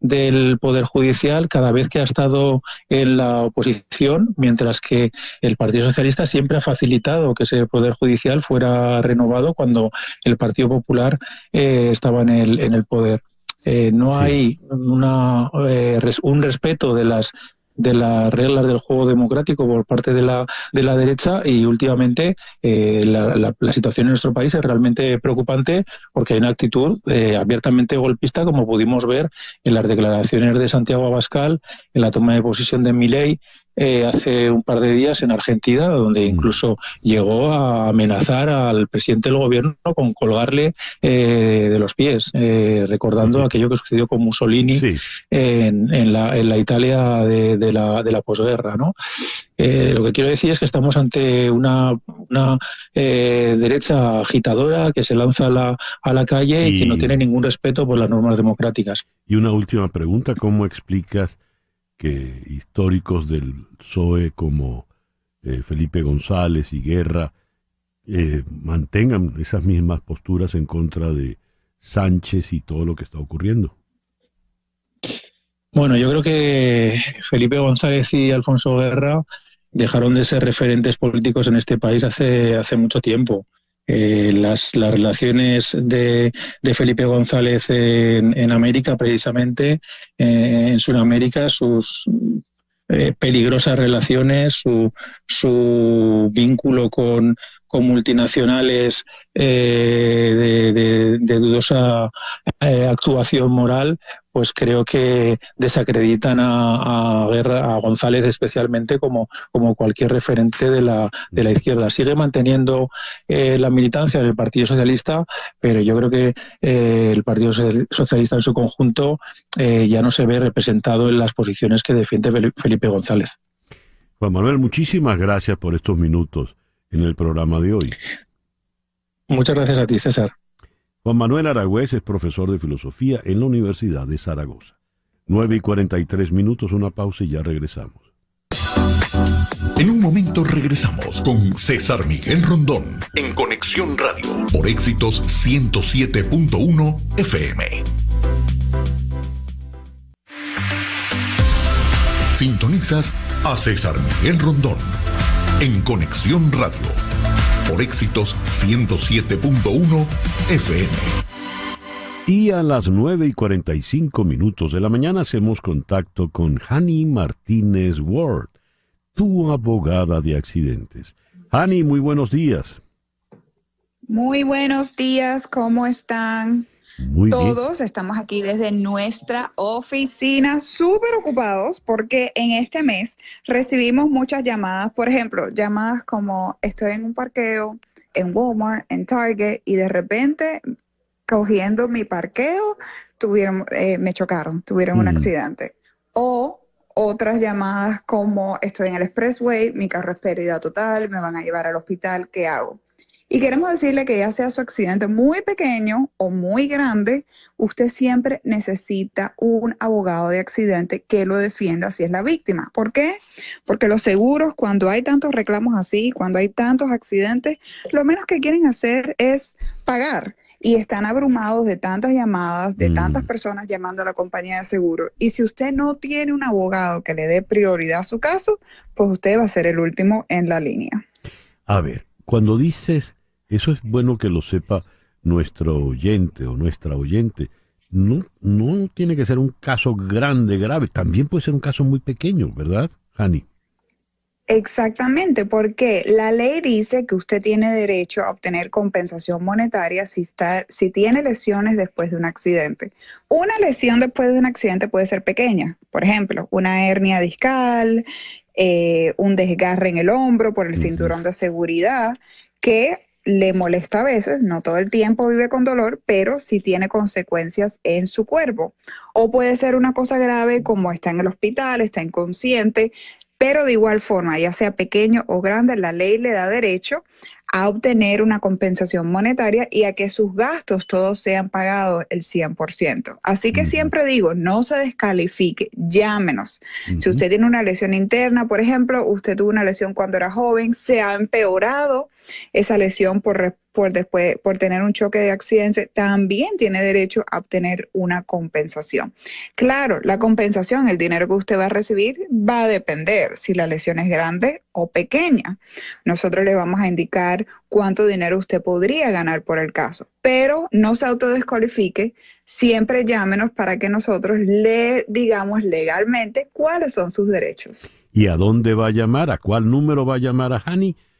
del Poder Judicial cada vez que ha estado en la oposición, mientras que el Partido Socialista siempre ha facilitado que ese Poder Judicial fuera renovado cuando el Partido Popular eh, estaba en el, poder. Eh, no hay una, eh, un respeto de las de las reglas del juego democrático por parte de la, de la derecha y últimamente eh, la, situación en nuestro país es realmente preocupante porque hay una actitud eh, abiertamente golpista como pudimos ver en las declaraciones de Santiago Abascal, en la toma de posición de Milei eh, hace un par de días en Argentina, donde mm. incluso llegó a amenazar al presidente del gobierno con colgarle eh, de los pies, eh, recordando aquello que sucedió con Mussolini en, la, Italia de, la, posguerra. ¿no? lo que quiero decir es que estamos ante una, derecha agitadora que se lanza a la, calle y que no tiene ningún respeto por las normas democráticas. Y una última pregunta, ¿cómo explicas? que históricos del PSOE como eh, Felipe González y Guerra eh, mantengan esas mismas posturas en contra de Sánchez y todo lo que está ocurriendo. Bueno, yo creo que Felipe González y Alfonso Guerra dejaron de ser referentes políticos en este país hace, hace mucho tiempo. Eh, las, las, relaciones de, de, Felipe González en, América, precisamente, eh, en Sudamérica, sus eh, peligrosas relaciones, su, su vínculo con, con multinacionales eh, de, dudosa eh, actuación moral, pues creo que desacreditan a, a, González especialmente como, como cualquier referente de la, izquierda. Sigue manteniendo eh, la militancia del Partido Socialista, pero yo creo que eh, el Partido Socialista en su conjunto ya no se ve representado en las posiciones que defiende Felipe González. Juan Manuel, muchísimas gracias por estos minutos en el programa de hoy. Muchas gracias a ti, César. Juan Manuel Aragüez es profesor de filosofía en la Universidad de Zaragoza. 9 y 43 minutos, una pausa y ya regresamos. En un momento regresamos con César Miguel Rondón en Conexión Radio por éxitos 107.1 FM. Sintonizas a César Miguel Rondón en Conexión Radio por éxitos 107.1 FM. Y a las 9 y 45 minutos de la mañana hacemos contacto con Hani Martínez Ward, tu abogada de accidentes. Hani, muy buenos días. Muy buenos días, ¿cómo están? Todos estamos aquí desde nuestra oficina súper ocupados porque en este mes recibimos muchas llamadas, por ejemplo, llamadas como estoy en un parqueo, en Walmart, en Target y de repente cogiendo mi parqueo eh, me chocaron, tuvieron un mm. accidente. O otras llamadas como estoy en el expressway, mi carro es pérdida total, me van a llevar al hospital, ¿qué hago? Y queremos decirle que ya sea su accidente muy pequeño o muy grande, usted siempre necesita un abogado de accidente que lo defienda si es la víctima. ¿Por qué? Porque los seguros, cuando hay tantos reclamos así, cuando hay tantos accidentes, lo menos que quieren hacer es pagar y están abrumados de tantas llamadas, de tantas mm. personas llamando a la compañía de seguro. Y si usted no tiene un abogado que le dé prioridad a su caso, pues usted va a ser el último en la línea. A ver, cuando dices eso es bueno que lo sepa nuestro oyente o nuestra oyente. No, no tiene que ser un caso grande, grave, también puede ser un caso muy pequeño, ¿verdad, Hani? Exactamente, porque la ley dice que usted tiene derecho a obtener compensación monetaria si, está, si tiene lesiones después de un accidente. Una lesión después de un accidente puede ser pequeña, por ejemplo, una hernia discal, eh, un desgarre en el hombro por el cinturón de seguridad, que le molesta a veces, no todo el tiempo vive con dolor, pero sí tiene consecuencias en su cuerpo. O puede ser una cosa grave como está en el hospital, está inconsciente, pero de igual forma, ya sea pequeño o grande, la ley le da derecho a obtener una compensación monetaria y a que sus gastos todos sean pagados el 100%. Así que siempre digo, no se descalifique, llámenos. Si usted tiene una lesión interna, por ejemplo, usted tuvo una lesión cuando era joven, se ha empeorado, esa lesión por, después, por tener un choque de accidente, también tiene derecho a obtener una compensación. Claro, la compensación, el dinero que usted va a recibir, va a depender si la lesión es grande o pequeña. Nosotros le vamos a indicar cuánto dinero usted podría ganar por el caso, pero no se autodescualifique, siempre llámenos para que nosotros le digamos legalmente cuáles son sus derechos. ¿Y a dónde va a llamar? ¿A cuál número va a llamar a Hani?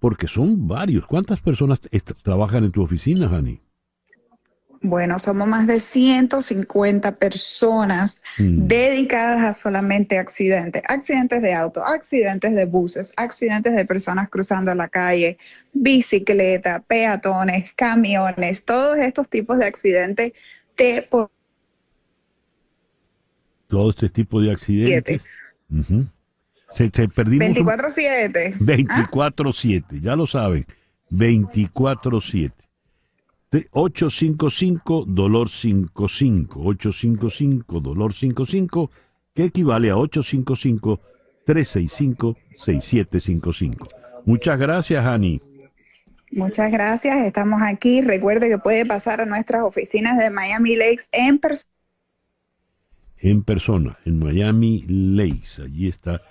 Porque son varios. ¿Cuántas personas trabajan en tu oficina, Jani? Bueno, somos más de 150 personas mm. dedicadas a solamente accidentes, accidentes de auto, accidentes de buses, accidentes de personas cruzando la calle, bicicleta, peatones, camiones, todos estos tipos de accidentes te... Todo este tipo de accidentes. Sí. Se, se 24-7. 24-7, ya lo saben. 24-7. 855 dolor 55. 855 dolor 55, que equivale a 855 365 6755. Muchas gracias, Ani. Muchas gracias, estamos aquí. Recuerde que puede pasar a nuestras oficinas de Miami Lakes en persona. En persona, en Miami Lakes. Allí está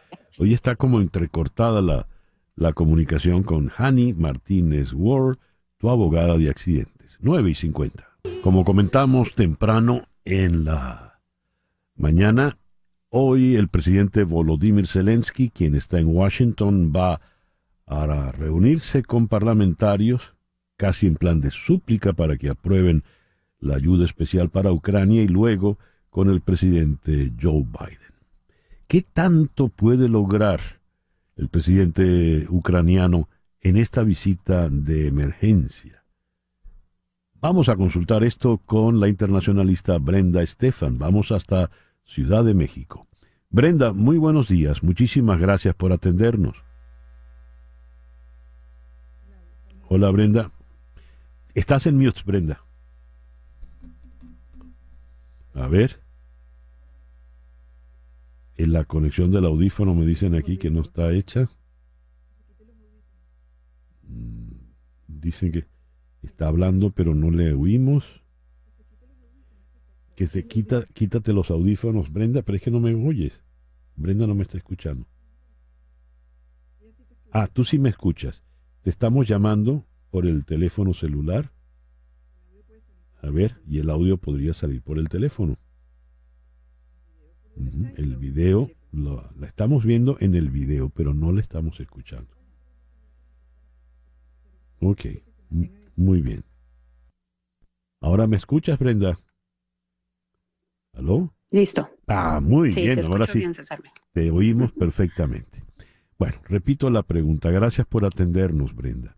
Hoy está como entrecortada la, comunicación con Hani Martínez Ward, tu abogada de accidentes. 9 y 50. Como comentamos temprano en la mañana, hoy el presidente Volodymyr Zelensky, quien está en Washington, va a reunirse con parlamentarios casi en plan de súplica para que aprueben la ayuda especial para Ucrania y luego con el presidente Joe Biden. ¿Qué tanto puede lograr el presidente ucraniano en esta visita de emergencia? Vamos a consultar esto con la internacionalista Brenda Estefan. Vamos hasta Ciudad de México. Brenda, muy buenos días. Muchísimas gracias por atendernos. Hola Brenda. Estás en mute, Brenda. A ver. En la conexión del audífono me dicen aquí que no está hecha. Mm, dicen que está hablando pero no le oímos. Que se quita, quítate los audífonos, Brenda, pero es que no me oyes. Brenda no me está escuchando. Ah, tú sí me escuchas. Te estamos llamando por el teléfono celular. A ver, y el audio podría salir por el teléfono. El video, la estamos viendo en el video, pero no la estamos escuchando. Ok, muy bien. ¿Ahora me escuchas, Brenda? ¿Aló? Listo. Ah, muy bien, ahora sí. te oímos perfectamente. Bueno, repito la pregunta. Gracias por atendernos, Brenda.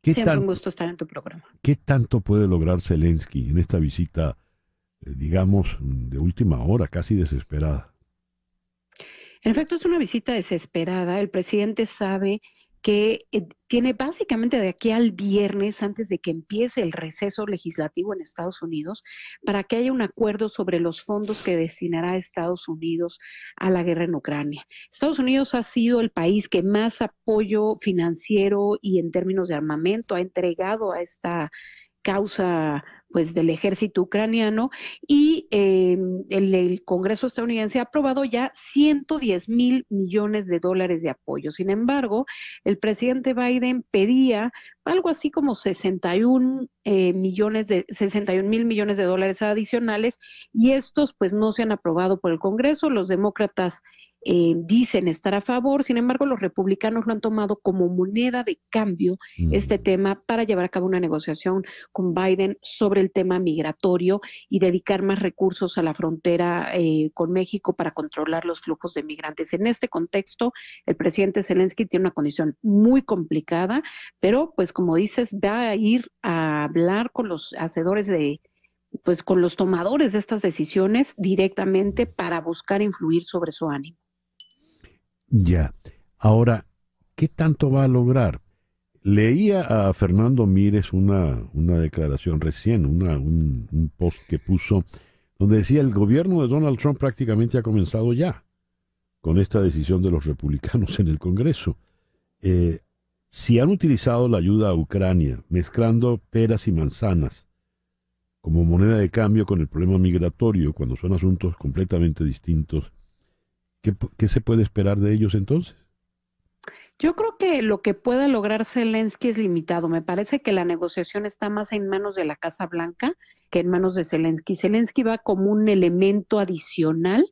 ¿Qué Siempre un gusto estar en tu programa. ¿Qué tanto puede lograr Zelensky en esta visita eh, digamos, de última hora, casi desesperada. En efecto, es una visita desesperada. El presidente sabe que eh, tiene básicamente de aquí al viernes, antes de que empiece el receso legislativo en Estados Unidos, para que haya un acuerdo sobre los fondos que destinará Estados Unidos a la guerra en Ucrania. Estados Unidos ha sido el país que más apoyo financiero y en términos de armamento ha entregado a esta causa pues del ejército ucraniano y eh, el, Congreso estadounidense ha aprobado ya 110 mil millones de dólares de apoyo. Sin embargo, el presidente Biden pedía algo así como 61 eh, millones de 61 mil millones de dólares adicionales y estos pues no se han aprobado por el Congreso. Los demócratas eh, dicen estar a favor, sin embargo los republicanos lo han tomado como moneda de cambio mm. este tema para llevar a cabo una negociación con Biden sobre el tema migratorio y dedicar más recursos a la frontera eh, con México para controlar los flujos de migrantes. En este contexto, el presidente Zelensky tiene una condición muy complicada, pero pues como dices, va a ir a hablar con los hacedores de, pues con los tomadores de estas decisiones directamente para buscar influir sobre su ánimo. Ya. Ahora, ¿qué tanto va a lograr? Leía a Fernando Mires una, declaración recién, una, un, post que puso, donde decía, el gobierno de Donald Trump prácticamente ha comenzado ya con esta decisión de los republicanos en el Congreso. Eh, si han utilizado la ayuda a Ucrania, mezclando peras y manzanas como moneda de cambio con el problema migratorio, cuando son asuntos completamente distintos, ¿Qué, se puede esperar de ellos entonces? Yo creo que lo que pueda lograr Zelensky es limitado. Me parece que la negociación está más en manos de la Casa Blanca que en manos de Zelensky. Zelensky va como un elemento adicional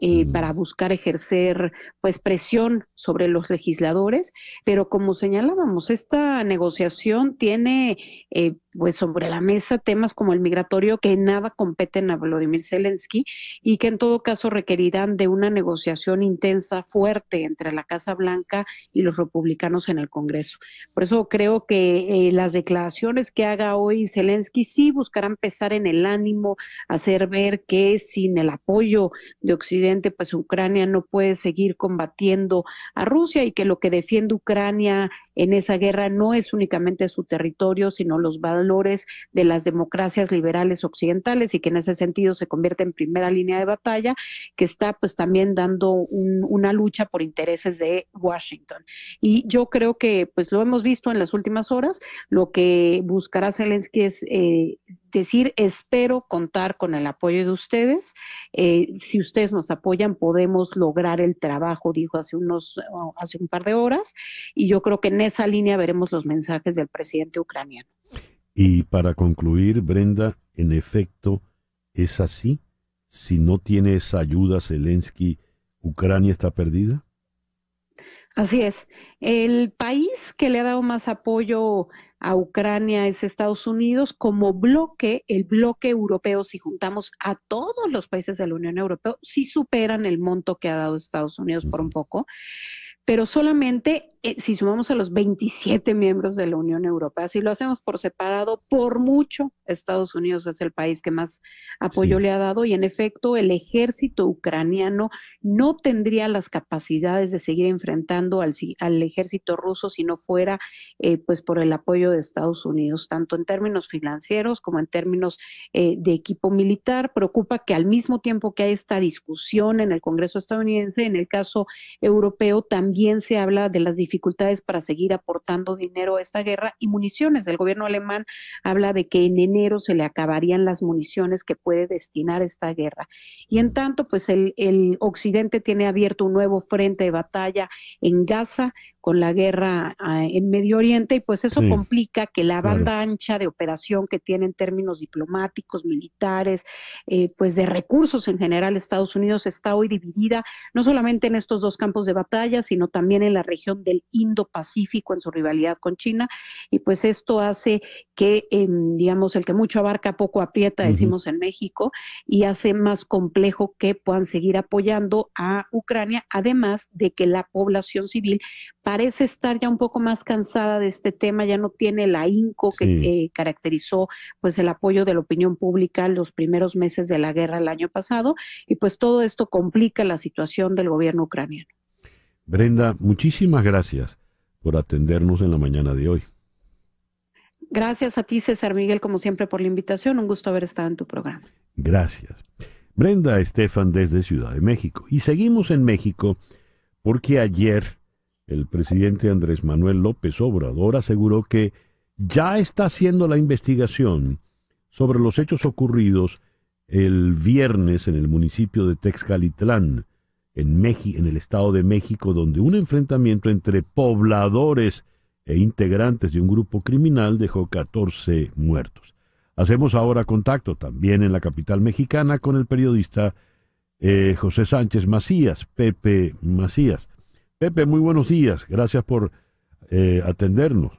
eh, para buscar ejercer pues presión sobre los legisladores, pero como señalábamos, esta negociación tiene eh, pues sobre la mesa temas como el migratorio que nada competen a Vladimir Zelensky y que en todo caso requerirán de una negociación intensa, fuerte entre la Casa Blanca y los republicanos en el Congreso. Por eso creo que eh, las declaraciones que haga hoy Zelensky sí buscarán pesar en el ánimo, hacer ver que sin el apoyo de Occidente pues Ucrania no puede seguir combatiendo a Rusia y que lo que defiende Ucrania en esa guerra no es únicamente su territorio, sino los valores de las democracias liberales occidentales y que en ese sentido se convierte en primera línea de batalla, que está pues también dando una lucha por intereses de Washington. Y yo creo que pues lo hemos visto en las últimas horas, lo que buscará Zelensky es... Eh, decir, espero contar con el apoyo de ustedes. Eh, si ustedes nos apoyan, podemos lograr el trabajo, dijo hace unos, hace un par de horas. Y yo creo que en esa línea veremos los mensajes del presidente ucraniano. Y para concluir, Brenda, en efecto, ¿es así? Si no tiene esa ayuda, Zelensky, ¿Ucrania está perdida? Así es. El país que le ha dado más apoyo a Ucrania es Estados Unidos como bloque, el bloque europeo, si juntamos a todos los países de la Unión Europea, sí superan el monto que ha dado Estados Unidos por un poco, pero solamente eh, si sumamos a los 27 miembros de la Unión Europea, si lo hacemos por separado, por mucho, Estados Unidos es el país que más apoyo le ha dado y en efecto el ejército ucraniano no tendría las capacidades de seguir enfrentando al, ejército ruso si no fuera eh, pues por el apoyo de Estados Unidos, tanto en términos financieros como en términos eh, de equipo militar. Preocupa que al mismo tiempo que hay esta discusión en el Congreso estadounidense, en el caso europeo también se habla de las dificultades dificultades para seguir aportando dinero a esta guerra y municiones. El gobierno alemán habla de que en enero se le acabarían las municiones que puede destinar esta guerra. Y en tanto, pues el, occidente tiene abierto un nuevo frente de batalla en Gaza con la guerra ah, en Medio Oriente y pues eso complica que la banda ancha de operación que tiene en términos diplomáticos, militares, eh, pues de recursos en general Estados Unidos está hoy dividida no solamente en estos dos campos de batalla, sino también en la región del Indo-Pacífico en su rivalidad con China y pues esto hace que, em, digamos, el que mucho abarca poco aprieta, decimos en México, y hace más complejo que puedan seguir apoyando a Ucrania, además de que la población civil parece estar ya un poco más cansada de este tema, ya no tiene el ahínco que eh, caracterizó pues el apoyo de la opinión pública en los primeros meses de la guerra el año pasado, y pues todo esto complica la situación del gobierno ucraniano. Brenda, muchísimas gracias por atendernos en la mañana de hoy. Gracias a ti, César Miguel, como siempre, por la invitación. Un gusto haber estado en tu programa. Gracias. Brenda Estefan desde Ciudad de México. Y seguimos en México porque ayer el presidente Andrés Manuel López Obrador aseguró que ya está haciendo la investigación sobre los hechos ocurridos el viernes en el municipio de Texcalitlán, en, en el Estado de México, donde un enfrentamiento entre pobladores e integrantes de un grupo criminal dejó 14 muertos. Hacemos ahora contacto también en la capital mexicana con el periodista eh, José Sánchez Macías, Pepe Macías. Pepe, muy buenos días, gracias por eh, atendernos.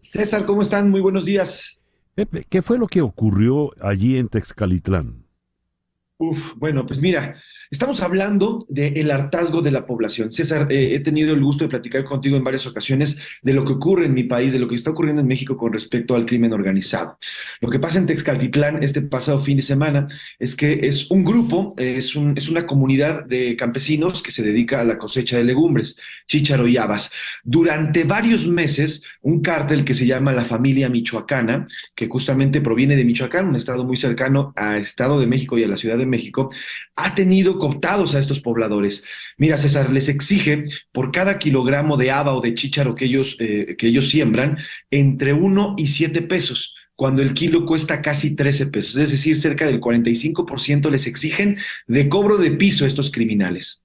César, ¿cómo están? Muy buenos días. Pepe, ¿qué fue lo que ocurrió allí en Texcalitlán? Uf, bueno, pues mira, estamos hablando del el hartazgo de la población. César, eh, he tenido el gusto de platicar contigo en varias ocasiones de lo que ocurre en mi país, de lo que está ocurriendo en México con respecto al crimen organizado. Lo que pasa en Texcaltitlán este pasado fin de semana es que es un grupo, es, una comunidad de campesinos que se dedica a la cosecha de legumbres, chícharo y habas. Durante varios meses, un cártel que se llama la familia michoacana, que justamente proviene de Michoacán, un estado muy cercano a Estado de México y a la Ciudad de México, ha tenido cooptados a estos pobladores. Mira, César, les exige por cada kilogramo de haba o de chícharo que ellos, eh, que ellos siembran, entre 1 y 7 pesos cuando el kilo cuesta casi 13 pesos, es decir, cerca del 45% les exigen de cobro de piso a estos criminales.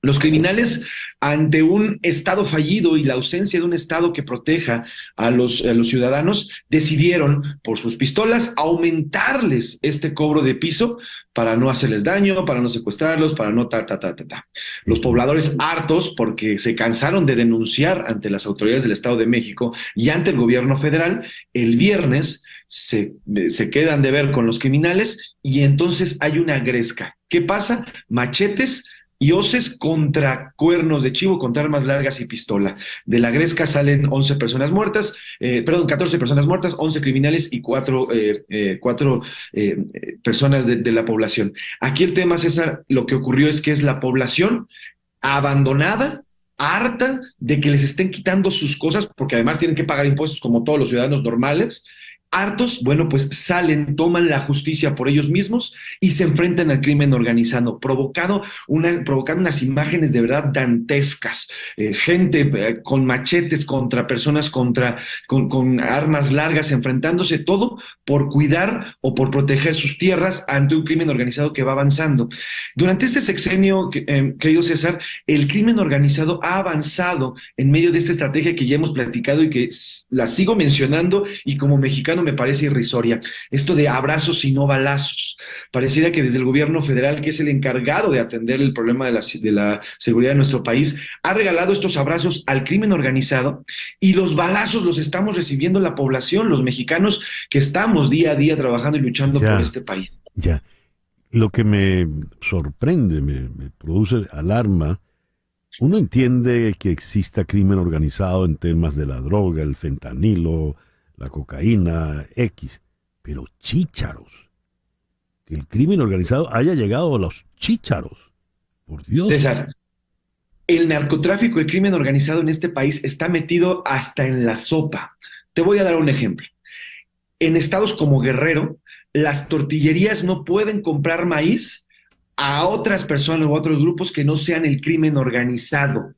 Los criminales, ante un Estado fallido y la ausencia de un Estado que proteja a los, a los, ciudadanos, decidieron, por sus pistolas, aumentarles este cobro de piso para no hacerles daño, para no secuestrarlos, para no ta, ta, ta, ta, ta. Los pobladores hartos porque se cansaron de denunciar ante las autoridades del Estado de México y ante el gobierno federal, el viernes se, eh, se quedan de ver con los criminales y entonces hay una gresca. ¿Qué pasa? Machetes y oces contra cuernos de chivo, contra armas largas y pistola. De la gresca salen 11 personas muertas, eh, perdón, 14 personas muertas, 11 criminales y 4, eh, eh, eh, personas de, de la población. Aquí el tema, César, lo que ocurrió es que es la población abandonada, harta de que les estén quitando sus cosas, porque además tienen que pagar impuestos como todos los ciudadanos normales, Hartos, bueno, pues salen, toman la justicia por ellos mismos y se enfrentan al crimen organizado, provocado una, provocando unas imágenes de verdad dantescas. Eh, gente eh, con machetes contra personas, contra, con, armas largas, enfrentándose todo por cuidar o por proteger sus tierras ante un crimen organizado que va avanzando. Durante este sexenio, eh, querido César, el crimen organizado ha avanzado en medio de esta estrategia que ya hemos platicado y que la sigo mencionando y como mexicano me parece irrisoria. Esto de abrazos y no balazos. Pareciera que desde el gobierno federal, que es el encargado de atender el problema de la, seguridad de nuestro país, ha regalado estos abrazos al crimen organizado y los balazos los estamos recibiendo la población, los mexicanos que estamos día a día trabajando y luchando por este país. Ya. Lo que me sorprende, me produce alarma, uno entiende que exista crimen organizado en temas de la droga, el fentanilo, la cocaína, X, pero chícharos. Que el crimen organizado haya llegado a los chícharos. Por Dios. César, el narcotráfico, el crimen organizado en este país está metido hasta en la sopa. Te voy a dar un ejemplo. En estados como Guerrero, las tortillerías no pueden comprar maíz a otras personas u otros grupos que no sean el crimen organizado.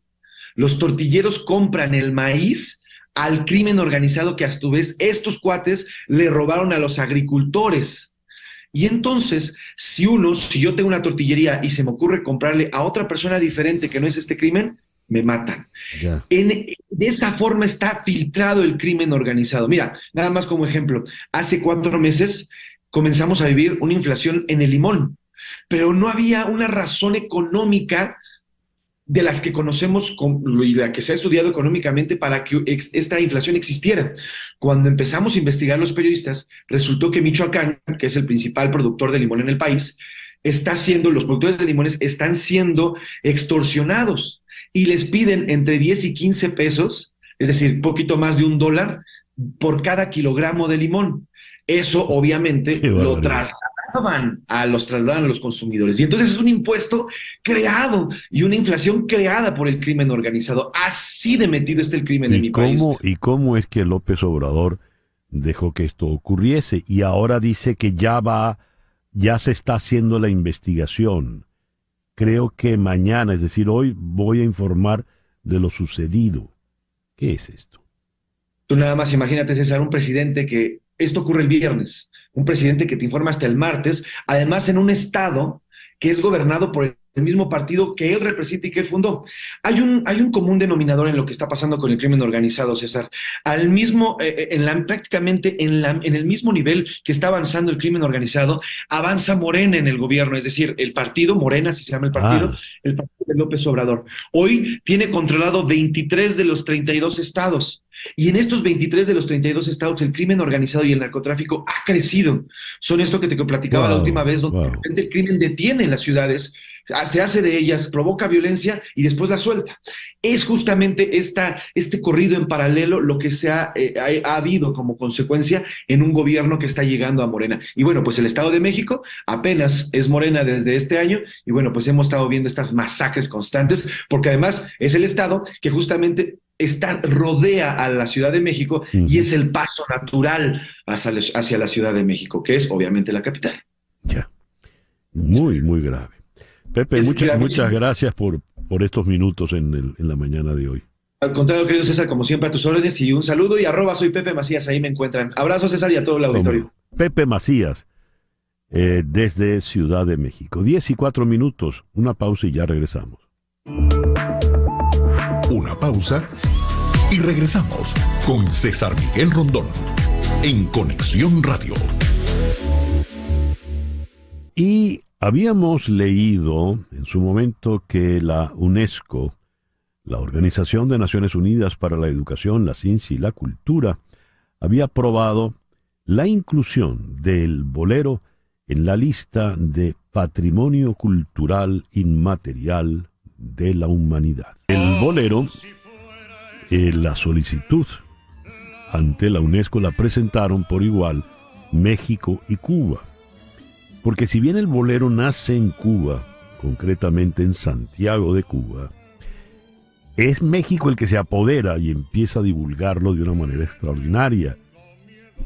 Los tortilleros compran el maíz al crimen organizado que a su vez estos cuates le robaron a los agricultores. Y entonces, si uno, si yo tengo una tortillería y se me ocurre comprarle a otra persona diferente que no es este crimen, me matan. En, de esa forma está filtrado el crimen organizado. Mira, nada más como ejemplo, hace cuatro meses comenzamos a vivir una inflación en el limón, pero no había una razón económica de las que conocemos y la que se ha estudiado económicamente para que esta inflación existiera. Cuando empezamos a investigar los periodistas, resultó que Michoacán, que es el principal productor de limón en el país, está siendo, los productores de limones están siendo extorsionados y les piden entre 10 y 15 pesos, es decir, poquito más de un dólar por cada kilogramo de limón. Eso obviamente lo traslada a los trasladan a los consumidores. Y entonces es un impuesto creado y una inflación creada por el crimen organizado. Así de metido está el crimen en mi país. ¿Y cómo es que López Obrador dejó que esto ocurriese? Y ahora dice que ya va, ya se está haciendo la investigación. Creo que mañana, es decir, hoy voy a informar de lo sucedido. ¿Qué es esto? Tú nada más imagínate, César, un presidente que esto ocurre el viernes un presidente que te informa hasta el martes, además en un estado que es gobernado por el mismo partido que él representa y que él fundó. Hay un, hay un común denominador en lo que está pasando con el crimen organizado, César. Al mismo, eh, eh, en la, prácticamente en, la, en el mismo nivel que está avanzando el crimen organizado, avanza Morena en el gobierno, es decir, el partido, Morena, si se llama el partido, ah. el partido de López Obrador. Hoy tiene controlado 23 de los 32 estados. Y en estos 23 de los 32 estados, el crimen organizado y el narcotráfico ha crecido. Son esto que te platicaba la última vez, donde el crimen detiene las ciudades se hace de ellas, provoca violencia y después la suelta. Es justamente esta, este corrido en paralelo lo que se eh, ha, habido como consecuencia en un gobierno que está llegando a Morena. Y bueno, pues el Estado de México apenas es Morena desde este año y bueno, pues hemos estado viendo estas masacres constantes porque además es el Estado que justamente está, rodea a la Ciudad de México y es el paso natural hacia, hacia, la Ciudad de México, que es obviamente la capital. Ya. Muy, muy grave. Pepe, muchas, gracias por, por estos minutos en, la mañana de hoy. Al contrario, querido César, como siempre, a tus órdenes y un saludo y arroba soy Pepe Macías, ahí me encuentran. Abrazo César y a todo el auditorio. Pepe Macías, eh, desde Ciudad de México. Diez y cuatro minutos, una pausa y ya regresamos. Una pausa y regresamos con César Miguel Rondón en Conexión Radio. Y Habíamos leído en su momento que la UNESCO, la Organización de Naciones Unidas para la Educación, la Ciencia y la Cultura, había aprobado la inclusión del bolero en la lista de patrimonio cultural inmaterial de la humanidad. El bolero, y eh, la solicitud ante la UNESCO la presentaron por igual México y Cuba. Porque si bien el bolero nace en Cuba, concretamente en Santiago de Cuba, es México el que se apodera y empieza a divulgarlo de una manera extraordinaria.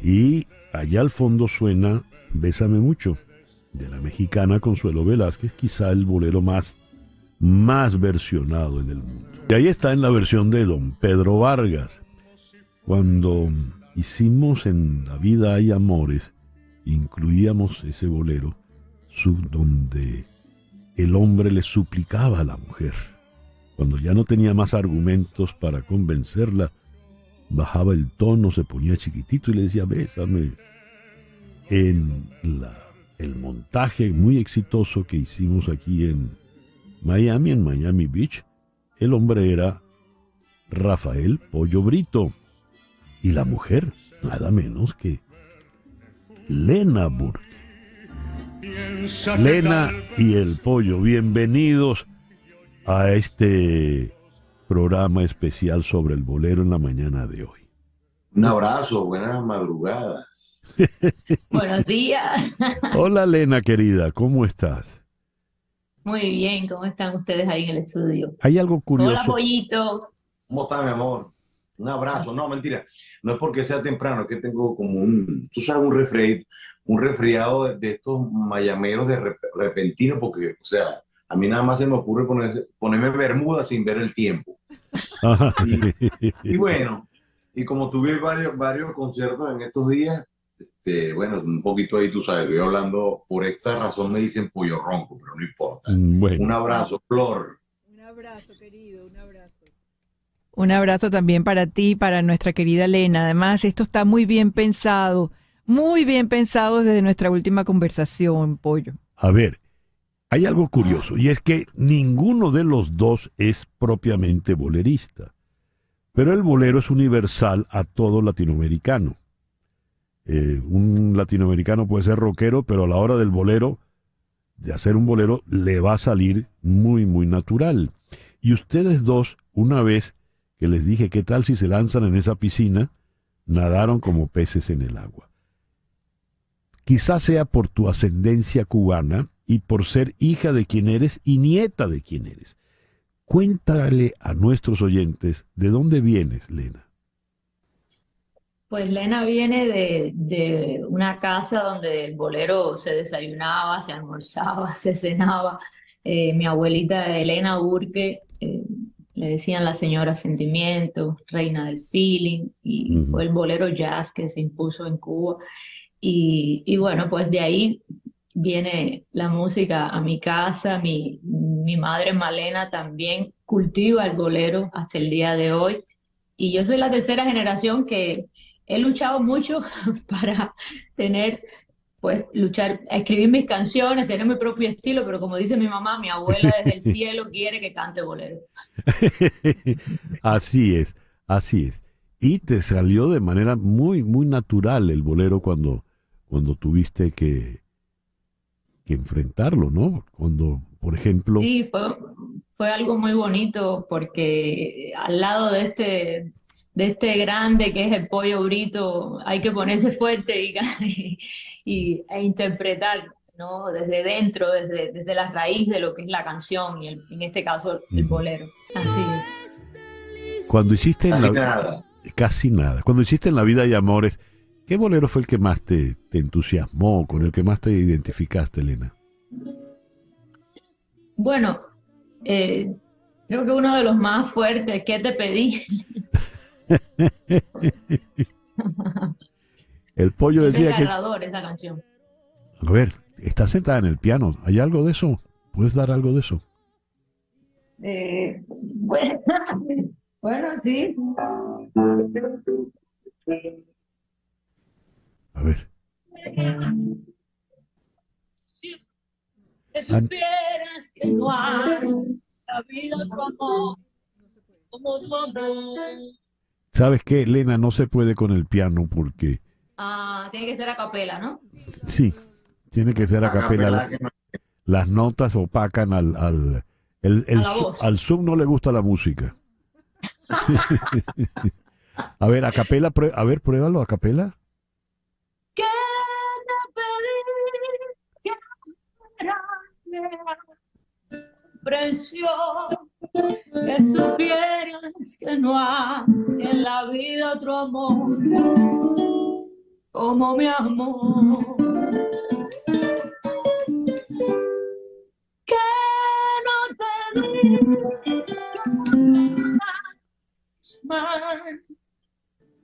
Y allá al fondo suena Bésame mucho, de la mexicana Consuelo Velázquez, quizá el bolero más, más versionado en el mundo. Y ahí está en la versión de don Pedro Vargas. Cuando hicimos en La vida hay amores, incluíamos ese bolero donde el hombre le suplicaba a la mujer. Cuando ya no tenía más argumentos para convencerla, bajaba el tono, se ponía chiquitito y le decía, bésame. En la, el montaje muy exitoso que hicimos aquí en Miami, en Miami Beach, el hombre era Rafael Pollo Brito y la mujer, nada menos que Lena Burke. Lena y el pollo, bienvenidos a este programa especial sobre el bolero en la mañana de hoy. Un abrazo, buenas madrugadas. Buenos días. Hola Lena querida, ¿cómo estás? Muy bien, ¿cómo están ustedes ahí en el estudio? Hay algo curioso. Hola pollito. ¿Cómo está mi amor? Un abrazo, no, mentira. No es porque sea temprano, es que tengo como un, tú sabes, un refriado, un de, estos mayameros de repentino, porque, o sea, a mí nada más se me ocurre ponerme bermuda sin ver el tiempo. y, bueno, y como tuve varios, varios conciertos en estos días, este, bueno, un poquito ahí tú sabes, estoy hablando, por esta razón me dicen pollo ronco, pero no importa. Mm, un abrazo, Flor. Un abrazo, querido, un abrazo. Un abrazo también para ti, para nuestra querida Lena. Además, esto está muy bien pensado, muy bien pensado desde nuestra última conversación, Pollo. A ver, hay algo curioso, y es que ninguno de los dos es propiamente bolerista, pero el bolero es universal a todo latinoamericano. Eh, un latinoamericano puede ser rockero, pero a la hora del bolero, de hacer un bolero, le va a salir muy, muy natural. Y ustedes dos, una vez les dije, ¿qué tal si se lanzan en esa piscina? Nadaron como peces en el agua. Quizás sea por tu ascendencia cubana y por ser hija de quien eres y nieta de quien eres. Cuéntale a nuestros oyentes de dónde vienes, Lena. Pues Lena viene de, una casa donde el bolero se desayunaba, se almorzaba, se cenaba. Eh, mi abuelita Elena Burke decían la señora Sentimiento, reina del feeling, y fue el bolero jazz que se impuso en Cuba. Y, bueno, pues de ahí viene la música a mi casa, mi, mi madre Malena también cultiva el bolero hasta el día de hoy. Y yo soy la tercera generación que he luchado mucho para tener pues luchar, escribir mis canciones, tener mi propio estilo, pero como dice mi mamá, mi abuela desde el cielo quiere que cante bolero. así es, así es. Y te salió de manera muy, muy natural el bolero cuando, cuando tuviste que, que enfrentarlo, ¿no? Cuando, por ejemplo... Sí, fue algo muy bonito porque al lado de este de este grande que es el pollo brito, hay que ponerse fuerte y, y, e interpretar ¿no? desde dentro, desde, la raíz de lo que es la canción y en este caso el bolero. Cuando hiciste casi en la, nada. Cuando hiciste en la vida y amores, ¿qué bolero fue el que más te, te entusiasmó, con el que más te identificaste, Elena? Bueno, eh, creo que uno de los más fuertes, que te pedí? el pollo decía es desgarrador que... esa canción. A ver, está sentada en el piano. ¿Hay algo de eso? ¿Puedes dar algo de eso? Eh, bueno, bueno, sí. A ver. Si supieras que no hay la vida amor, como tu amor ¿Sabes qué, Elena? No se puede con el piano porque... Ah, tiene que ser a capela, ¿no? Sí, tiene que ser a capela. Las notas opacan al... al el, el, al Zoom no le gusta la música. a ver, a capela, a ver, pruébalo a capela. Presión que supieras que no hay en la vida otro amor como mi amor. Que no te digas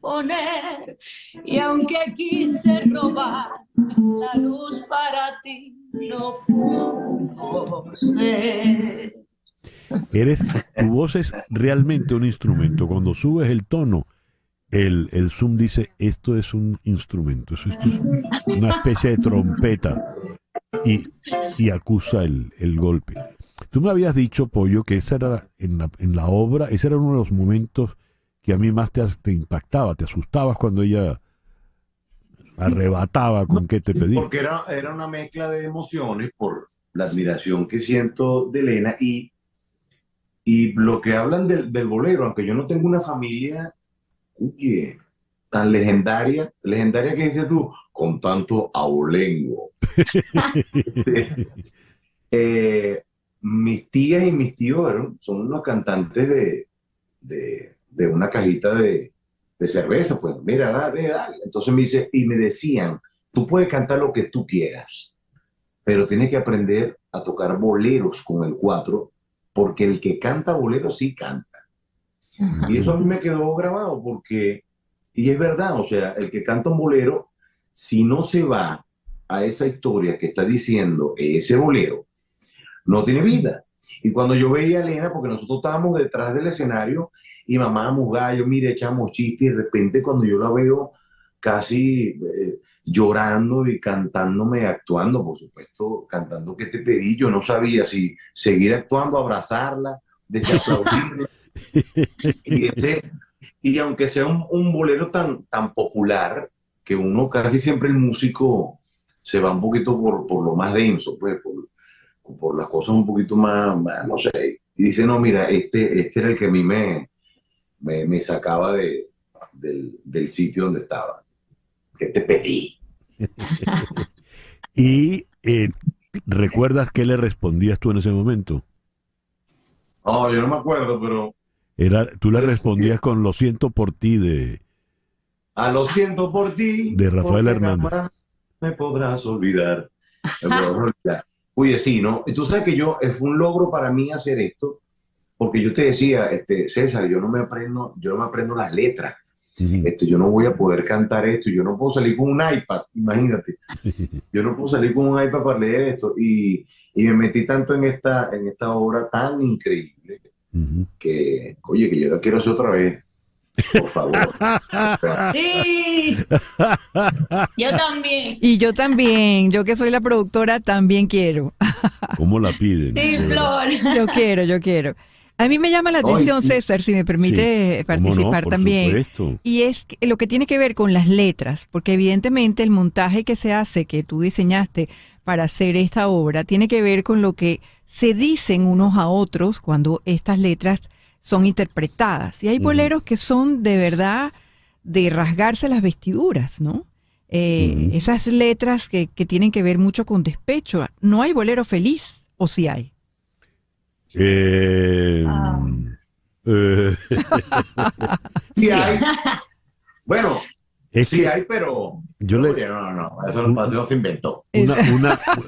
poner y aunque quise robar la luz para ti no pudo ser. Eres, tu voz es realmente un instrumento. Cuando subes el tono, el, el Zoom dice, esto es un instrumento, esto es una especie de trompeta y, y acusa el, el, golpe. Tú me habías dicho, Pollo, que esa era en la, en la obra, ese era uno de los momentos que a mí más te, te impactaba, te asustabas cuando ella arrebataba con qué te pedía. Porque era, era una mezcla de emociones por la admiración que siento de Elena y y lo que hablan del, del bolero, aunque yo no tengo una familia, tan legendaria, legendaria que dices tú, con tanto abolengo. Eh, mis tías y mis tíos son unos cantantes de, de, una cajita de, de, cerveza, pues mira, Entonces me dice, y me decían, tú puedes cantar lo que tú quieras, pero tienes que aprender a tocar boleros con el cuatro, porque el que canta bolero sí canta. Y eso a mí me quedó grabado porque, y es verdad, o sea, el que canta un bolero, si no se va a esa historia que está diciendo ese bolero, no tiene vida. Y cuando yo veía a Elena, porque nosotros estábamos detrás del escenario y mamá gallo, mire, echamos chiste y de repente cuando yo la veo casi eh, llorando y cantándome actuando, por supuesto, cantando que te pedí, yo no sabía si seguir actuando, abrazarla, desaplaudirla. y, aunque sea un, bolero tan, tan popular, que uno casi siempre el músico se va un poquito por, lo más denso, pues, por, las cosas un poquito más, no sé, y dice, no, mira, este, este era el que a mí me, me, sacaba de, del sitio donde estaba que te pedí. ¿Y eh, recuerdas qué le respondías tú en ese momento? Oh, yo no me acuerdo, pero... Era, tú le respondías con lo siento por ti de... A lo siento por ti. De Rafael Hernández. Me podrás olvidar. Me Oye, sí, ¿no? Y tú sabes que yo, eh, fue un logro para mí hacer esto, porque yo te decía, este, César, yo no me aprendo, yo no me aprendo las letras. Este, yo no voy a poder cantar esto, yo no puedo salir con un iPad, imagínate. Yo no puedo salir con un iPad para leer esto. Y, me metí tanto en esta, en esta obra tan increíble que, oye, que yo la quiero hacer otra vez. Por favor. sí. Yo también. Y yo también. Yo que soy la productora también quiero. ¿Cómo la piden? Sí, Flor. Yo quiero, yo quiero. A mí me llama la atención, César, si me permite participar también. Y es lo que tiene que ver con las letras, porque evidentemente el montaje que se hace, que tú diseñaste para hacer esta obra, tiene que ver con lo que se dicen unos a otros cuando estas letras son interpretadas. Y hay boleros que son de verdad de rasgarse las vestiduras, ¿no? Eh, esas letras que, tienen que ver mucho con despecho. No hay bolero feliz, o si sí hay. Eh, ah. eh hay. Bueno, es sí hay, pero. Yo no, no, no, eso, un, se inventó. Una,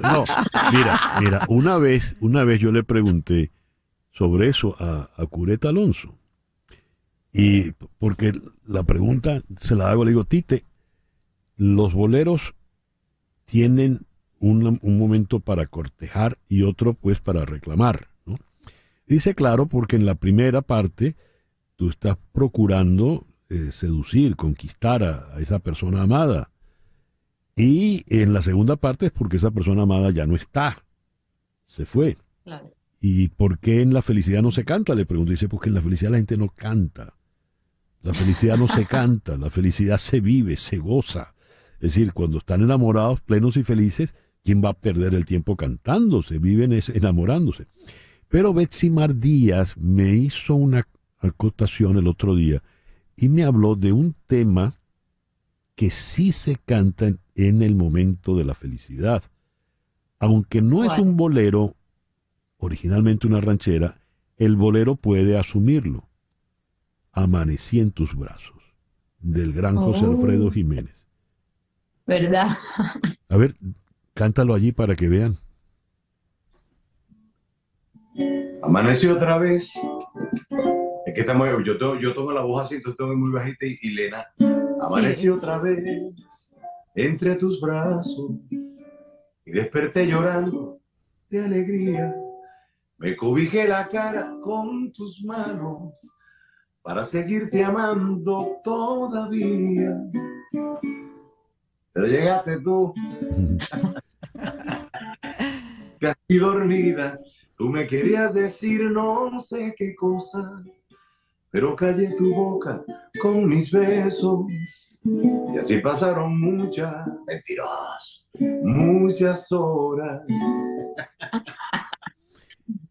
no, mira, mira, una vez, una vez yo le pregunté sobre eso a, Cureta Alonso. Y porque la pregunta se la hago, le digo, Tite, los boleros tienen un momento para cortejar y otro pues para reclamar. Dice claro porque en la primera parte tú estás procurando eh, seducir, conquistar a, esa persona amada. Y en la segunda parte es porque esa persona amada ya no está, se fue. ¿Y por qué en la felicidad no se canta? Le pregunto. Dice, porque en la felicidad la gente no canta. La felicidad no se canta, la felicidad se vive, se goza. Es decir, cuando están enamorados, plenos y felices, ¿quién va a perder el tiempo cantándose, Se viven enamorándose. Pero Betsy Mar Díaz me hizo una acotación el otro día y me habló de un tema que sí se canta en el momento de la felicidad. Aunque no es un bolero, originalmente una ranchera, el bolero puede asumirlo. Amanecí en tus brazos, del gran José Alfredo oh. Jiménez. ¿Verdad? A ver, cántalo allí para que vean. Amaneció otra vez. Es que estamos, yo, yo, tomo la voz así, entonces tengo muy bajita y, Lena. Amaneció otra vez entre tus brazos y desperté llorando de alegría. Me cobijé la cara con tus manos para seguirte amando todavía. Pero llegaste tú, casi dormida, Tú me querías decir no sé qué cosa, pero callé tu boca con mis besos. Y así pasaron muchas, mentiras, muchas horas.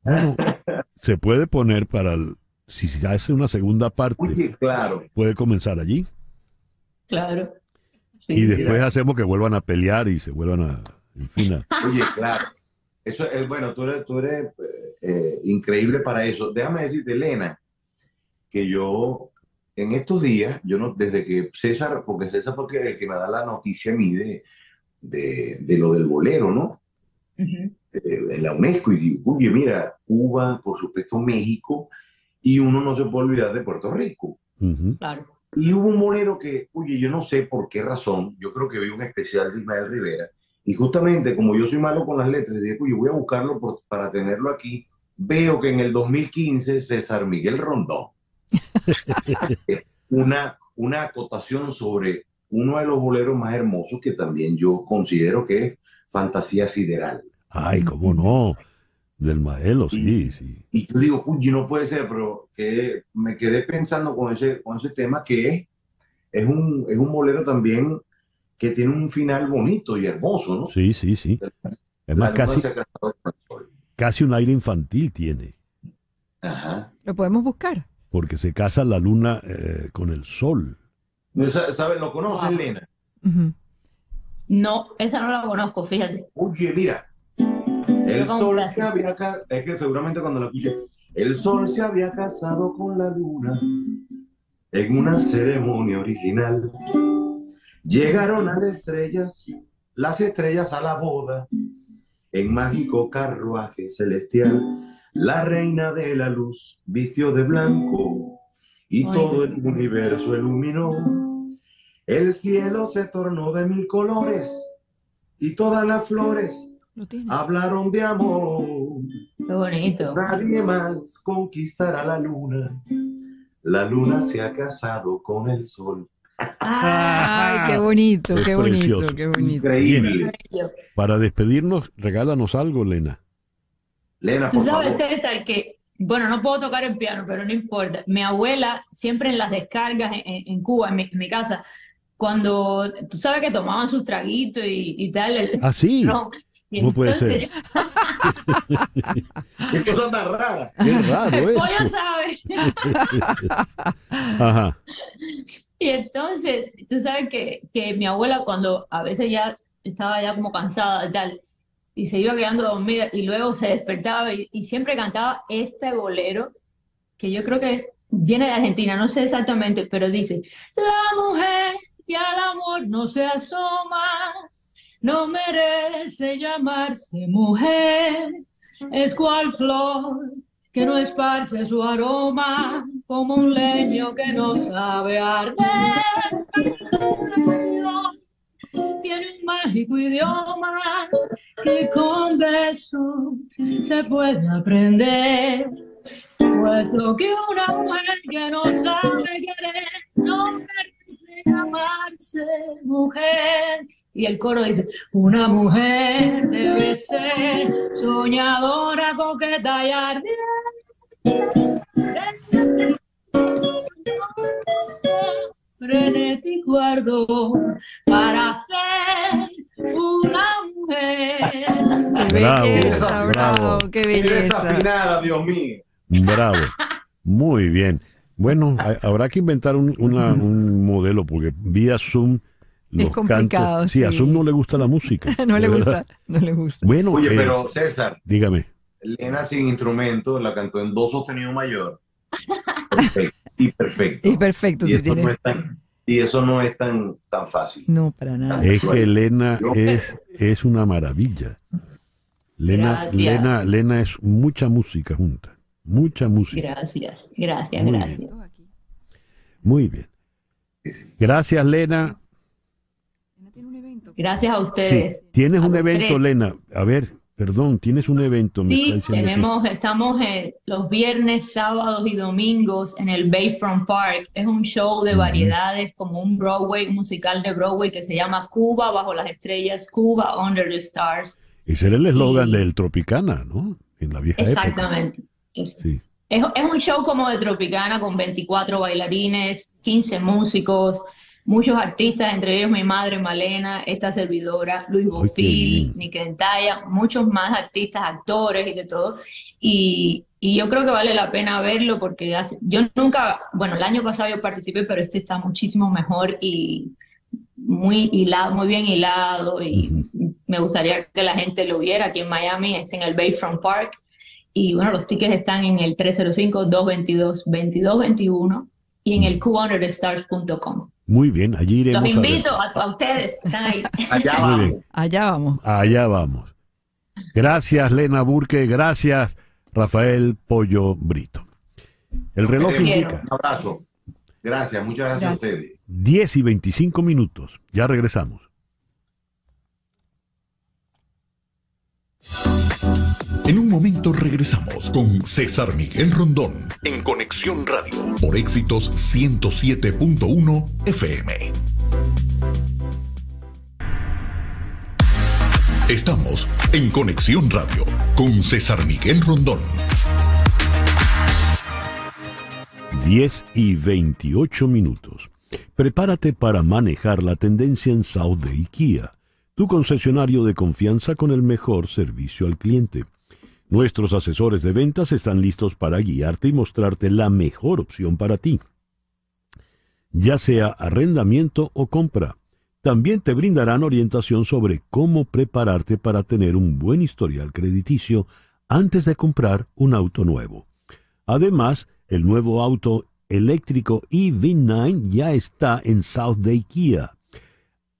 se puede poner para si se hace una segunda parte. Oye, claro. Puede comenzar allí. Claro. y después hacemos que vuelvan a pelear y se vuelvan a, en fin. A... Oye, claro. Eso es bueno, tú eres, eres eh, increíble para eso. Déjame decirte, Elena, que yo en estos días, yo no, desde que César, porque César fue el que me da la noticia a mí de, lo del bolero, ¿no? Eh, en la UNESCO, y digo, oye, mira, Cuba, por supuesto México, y uno no se puede olvidar de Puerto Rico. Y hubo un bolero que, oye, yo no sé por qué razón, yo creo que vi un especial de Ismael Rivera, y justamente como yo soy malo con las letras, dije, yo voy a buscarlo para tenerlo aquí. Veo que en el 2015 César Miguel Rondón, una, una acotación sobre uno de los boleros más hermosos que también yo considero que es Fantasía Sideral. Ay, cómo no. Del Maelo, sí, sí. Y yo digo, uy, no puede ser, pero que me quedé pensando con ese, con ese tema que es, un, es un bolero también que tiene un final bonito y hermoso, ¿no? Sí, sí, sí. Es más, casi, casi un aire infantil tiene. Ajá. Lo podemos buscar. Porque se casa la luna eh, con el sol. ¿Sabes? ¿Lo conoces Lena... No, esa no la conozco, fíjate. Oye, mira. El sol se había Es que seguramente cuando la El sol se había casado con la luna en una ceremonia original Llegaron las estrellas, las estrellas a la boda, en mágico carruaje celestial. La reina de la luz vistió de blanco y todo el universo iluminó. El cielo se tornó de mil colores y todas las flores hablaron de amor. Nadie más conquistará la luna. La luna se ha casado con el sol. Ay, qué bonito, qué qué bonito. Increíble. Para despedirnos, regálanos algo, Lena. Lena, Tú sabes, César, que, bueno, no puedo tocar el piano, pero no importa. Mi abuela, siempre en las descargas en, Cuba, en mi, casa, cuando, tú sabes que tomaban sus traguitos y, tal. así, ah, sí. No, puede ser. Qué cosa tan rara. Qué raro, ¿eh? sabe. Ajá. Y entonces, tú sabes que, mi abuela cuando a veces ya estaba ya como cansada y tal, y se iba quedando dormida y luego se despertaba y, y, siempre cantaba este bolero, que yo creo que viene de Argentina, no sé exactamente, pero dice, la mujer que al amor no se asoma, no merece llamarse mujer, es cual flor que no esparce su aroma como un leño que no sabe arder. Tiene un mágico idioma que con besos se puede aprender. Puesto que una mujer que no sabe querer no llamarse mujer. Y el coro dice, una mujer debe ser soñadora, coqueta y ardiente. Frenético ardor para ser una mujer. bravo, belleza, bravo, qué belleza. Dios mío. Bravo. Muy bien. Bueno, habrá que inventar un, un modelo, porque vía Zoom... Los es complicado. Sí, a Zoom no le gusta la música. no le gusta, no le gusta. Bueno, Oye, eh, pero César. Dígame. Lena sin instrumento la cantó en do sostenido mayor. Perfecto. y perfecto. Y perfecto. Y, eso, no es tan, tan, fácil. No, para nada. Es que Lena es, una maravilla. Lena, Lena es mucha música junta. Mucha música. Gracias, gracias, gracias. Bien. Muy bien. Gracias, Lena. Gracias a ustedes. tienes un evento, Lena. A ver, perdón, tienes un evento. sí, tenemos, estamos eh, los viernes, sábados y domingos en el Bayfront Park. Es un show de variedades, como un Broadway, un musical de Broadway que se llama Cuba bajo las estrellas, Cuba under the stars. Ese era el eslogan del Tropicana, ¿no? En la vieja Exactamente. Es, un show como de Tropicana con 24 bailarines, 15 músicos, muchos artistas, entre ellos mi madre Malena, esta servidora, Luis Bofil, Niquentaya, muchos más artistas, actores y de todo. Y, yo creo que vale la pena verlo porque yo nunca, bueno, el año pasado yo participé, pero este está muchísimo mejor y muy hilado, muy bien hilado y me gustaría que la gente lo viera aquí en Miami, es en el Bayfront Park. Y bueno, los tickets están en el 305-222-2221 y en el qhonorstars.com. Muy bien, allí iremos. Los invito a, ustedes, están ahí. Allá vamos. Allá vamos. Allá vamos. Gracias, Lena Burke. Gracias, Rafael Pollo Brito. El reloj indica. Un abrazo. Gracias, muchas gracias a ustedes. 10 y 25 minutos. Ya regresamos. En un momento regresamos con César Miguel Rondón en Conexión Radio por éxitos 107.1 FM. Estamos en Conexión Radio con César Miguel Rondón. 10 y 28 minutos. Prepárate para manejar la tendencia en South de IKEA, tu concesionario de confianza con el mejor servicio al cliente. Nuestros asesores de ventas están listos para guiarte y mostrarte la mejor opción para ti, ya sea arrendamiento o compra. También te brindarán orientación sobre cómo prepararte para tener un buen historial crediticio antes de comprar un auto nuevo. Además, el nuevo auto eléctrico EV9 ya está en South Day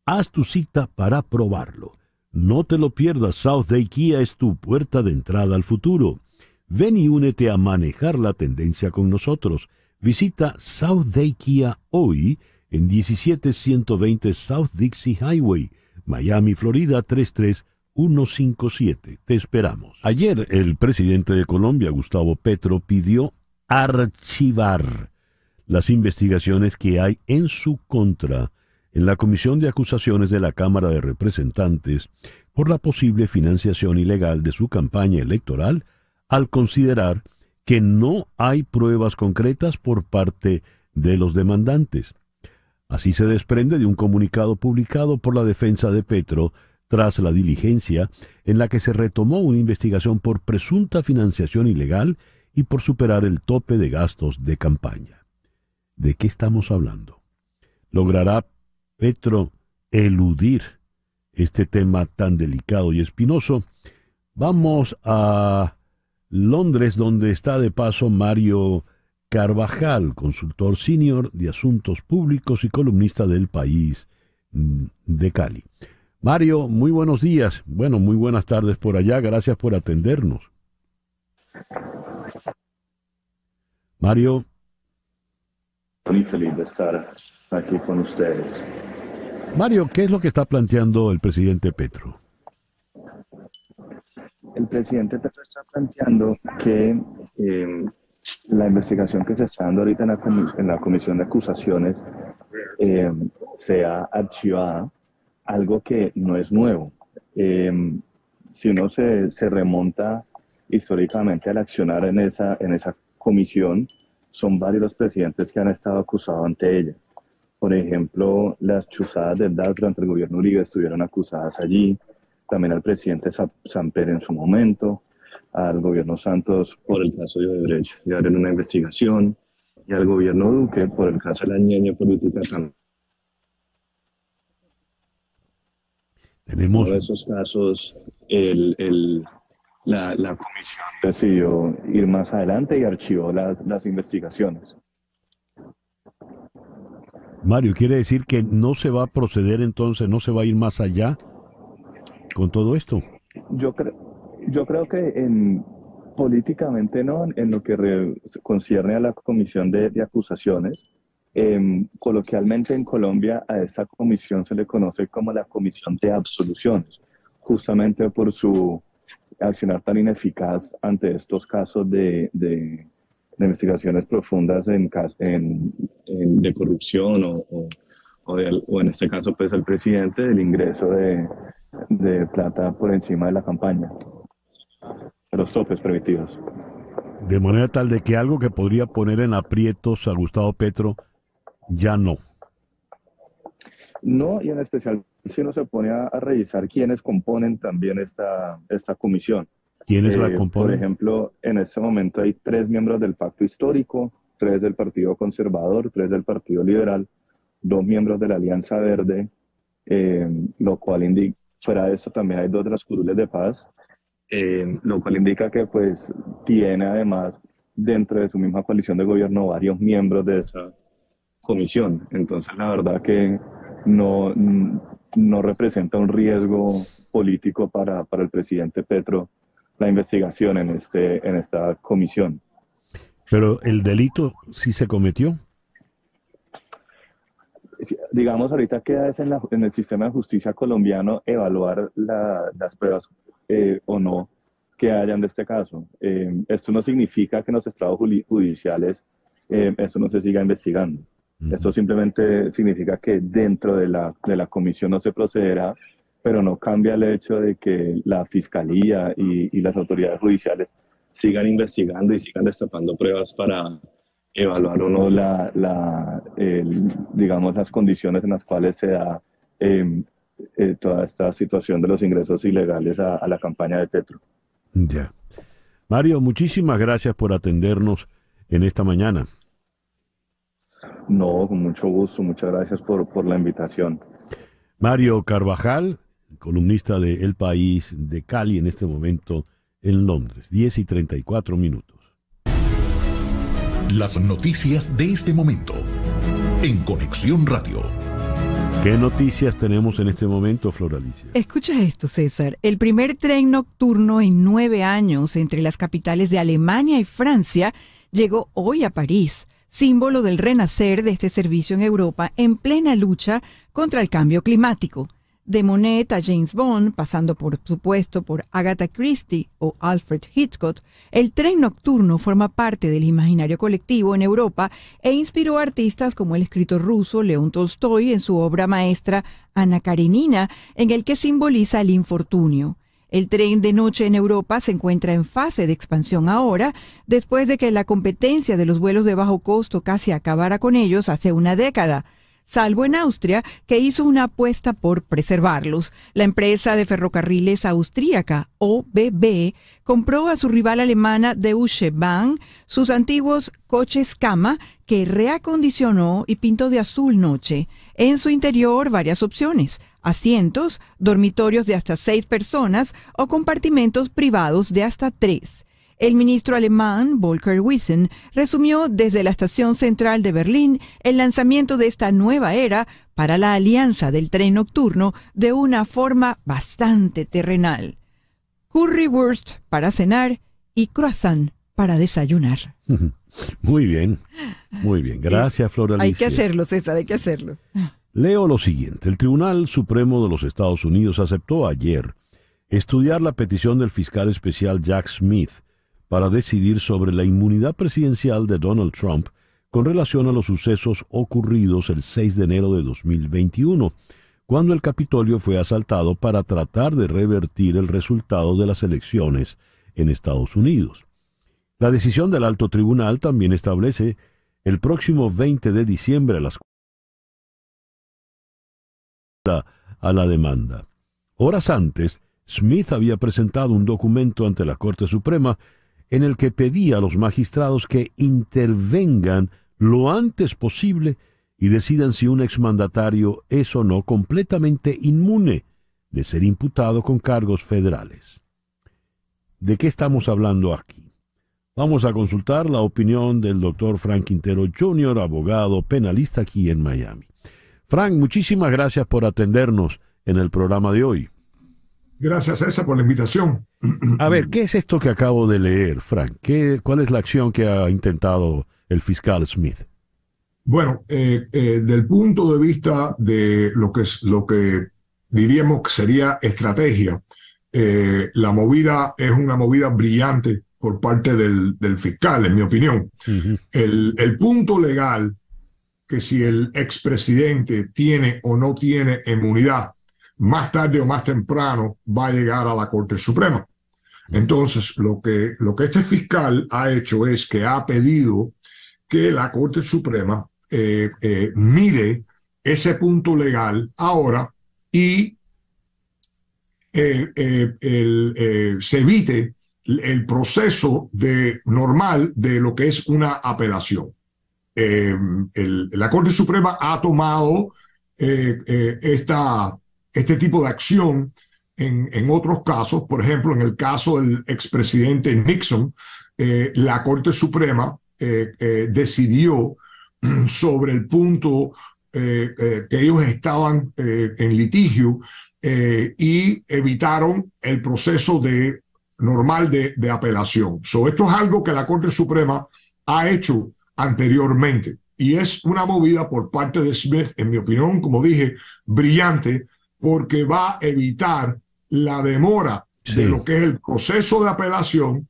Haz tu cita para probarlo. No te lo pierdas, South Day es tu puerta de entrada al futuro. Ven y únete a manejar la tendencia con nosotros. Visita South Day hoy en 17120 South Dixie Highway, Miami, Florida 33157. Te esperamos. Ayer el presidente de Colombia, Gustavo Petro, pidió archivar las investigaciones que hay en su contra en la Comisión de Acusaciones de la Cámara de Representantes por la posible financiación ilegal de su campaña electoral al considerar que no hay pruebas concretas por parte de los demandantes. Así se desprende de un comunicado publicado por la defensa de Petro tras la diligencia en la que se retomó una investigación por presunta financiación ilegal y por superar el tope de gastos de campaña. ¿De qué estamos hablando? ¿Logrará Petro eludir este tema tan delicado y espinoso, vamos a Londres, donde está de paso Mario Carvajal, consultor senior de asuntos públicos y columnista del país mm, de Cali. Mario, muy buenos días. Bueno, muy buenas tardes por allá. Gracias por atendernos. Mario. Muy feliz de estar aquí con ustedes. Mario, ¿qué es lo que está planteando el presidente Petro? El presidente Petro está planteando que em, la investigación que se está dando ahorita en la, comisión de acusaciones em, sea archivada, algo que no es nuevo. Em, si uno se, remonta históricamente al accionar en esa, en esa comisión, son varios los presidentes que han estado acusados ante ella. Por ejemplo, las chuzadas del DAS durante el gobierno Uribe estuvieron acusadas allí, también al presidente Samper en su momento, al gobierno Santos por el caso de Odebrecht, y ahora en una investigación, y al gobierno Duque por el caso de la ñeña política también. Tenemos... En esos casos, la, comisión decidió ir más adelante y archivó las investigaciones. Mario, ¿quiere decir que no se va a proceder entonces, no se va a ir más allá con todo esto? Yo, creo, yo creo que políticamente no, en lo que concierne a la comisión de, acusaciones. Em, coloquialmente en Colombia a esa comisión se le conoce como la comisión de absoluciones, justamente por su accionar tan ineficaz ante estos casos de de investigaciones profundas en, en, de corrupción o, en este caso pues al presidente del ingreso de, plata por encima de la campaña, de los topes permitidos. De manera tal de que algo que podría poner en aprietos a Gustavo Petro, ya no. No, y en especial si no se pone a, revisar quiénes componen también esta, esta comisión. Eh, por ejemplo, en este momento hay tres miembros del Pacto Histórico, tres del Partido Conservador, tres del Partido Liberal, dos miembros de la Alianza Verde, eh, lo cual indica, fuera de eso también hay dos de las curules de paz, eh, lo cual indica que pues tiene además dentro de su misma coalición de gobierno varios miembros de esa comisión. Entonces la verdad que no, no representa un riesgo político para, para el presidente Petro la investigación en, este, en esta comisión. Pero el delito sí se cometió. Digamos, ahorita queda en, el sistema de justicia colombiano evaluar las pruebas eh, o no que hayan de este caso. Eh, esto no significa que en los estados judiciales eh, esto no se siga investigando. Esto simplemente significa que dentro de la, de la comisión no se procederá pero no cambia el hecho de que la fiscalía y, las autoridades judiciales sigan investigando y sigan destapando pruebas para evaluar o no la, digamos, las condiciones en las cuales se da em, eh, toda esta situación de los ingresos ilegales a, la campaña de Petro. Ya. Mario, muchísimas gracias por atendernos en esta mañana. No, con mucho gusto, muchas gracias por la invitación. Mario Carvajal, columnista de El País de Cali en este momento en Londres. 10 y 34 minutos. Las noticias de este momento en Conexión Radio. ¿Qué noticias tenemos en este momento, Floralicia? Escucha esto, César. El primer tren nocturno en nueve años entre las capitales de Alemania y Francia llegó hoy a París, símbolo del renacer de este servicio en Europa en plena lucha contra el cambio climático de Monet a James Bond, pasando por supuesto por Agatha Christie o Alfred Hitchcock, el tren nocturno forma parte del imaginario colectivo en Europa e inspiró a artistas como el escritor ruso León Tolstoy en su obra maestra Ana Karenina, en el que simboliza el infortunio. El tren de noche en Europa se encuentra en fase de expansión ahora, después de que la competencia de los vuelos de bajo costo casi acabara con ellos hace una década salvo en Austria, que hizo una apuesta por preservarlos. La empresa de ferrocarriles austríaca, OBB, compró a su rival alemana Deutsche Bahn sus antiguos coches cama que reacondicionó y pintó de azul noche. En su interior varias opciones, asientos, dormitorios de hasta seis personas o compartimentos privados de hasta tres. El ministro alemán Volker Wissen resumió desde la estación central de Berlín el lanzamiento de esta nueva era para la alianza del tren nocturno de una forma bastante terrenal. Currywurst para cenar y croissant para desayunar. Muy bien, muy bien. Gracias, Alicia. Hay que hacerlo, César, hay que hacerlo. Leo lo siguiente. El Tribunal Supremo de los Estados Unidos aceptó ayer estudiar la petición del fiscal especial Jack Smith para decidir sobre la inmunidad presidencial de Donald Trump con relación a los sucesos ocurridos el 6 de enero de 2021, cuando el Capitolio fue asaltado para tratar de revertir el resultado de las elecciones en Estados Unidos. La decisión del alto tribunal también establece el próximo 20 de diciembre a las a la demanda. Horas antes, Smith había presentado un documento ante la Corte Suprema en el que pedía a los magistrados que intervengan lo antes posible y decidan si un exmandatario es o no completamente inmune de ser imputado con cargos federales. ¿De qué estamos hablando aquí? Vamos a consultar la opinión del doctor Frank Quintero Jr., abogado penalista aquí en Miami. Frank, muchísimas gracias por atendernos en el programa de hoy. Gracias, a esa por la invitación. A ver, ¿qué es esto que acabo de leer, Frank? ¿Cuál es la acción que ha intentado el fiscal Smith? Bueno, eh, eh, del punto de vista de lo que, es, lo que diríamos que sería estrategia, eh, la movida es una movida brillante por parte del, fiscal, en mi opinión. el, el punto legal que si el expresidente tiene o no tiene inmunidad más tarde o más temprano va a llegar a la Corte Suprema. Entonces, lo que, lo que este fiscal ha hecho es que ha pedido que la Corte Suprema eh, eh, mire ese punto legal ahora y eh, se evite el proceso de, normal de lo que es una apelación. la Corte Suprema ha tomado esta este tipo de acción en, otros casos, por ejemplo, en el caso del expresidente Nixon, eh, la Corte Suprema eh, eh, decidió mm, sobre el punto que ellos estaban en litigio y evitaron el proceso de, normal de, apelación. esto es algo que la Corte Suprema ha hecho anteriormente y es una movida por parte de Smith, en mi opinión, como dije, brillante porque va a evitar la demora de lo que es el proceso de apelación.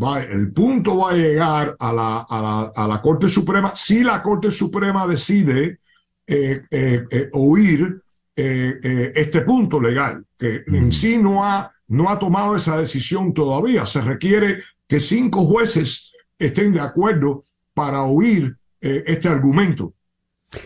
Va, el punto va a llegar a la, a la, Corte Suprema si la Corte Suprema decide eh, eh, eh, oír este punto legal, que en sí no ha, no ha tomado esa decisión todavía. Se requiere que cinco jueces estén de acuerdo para oír este argumento.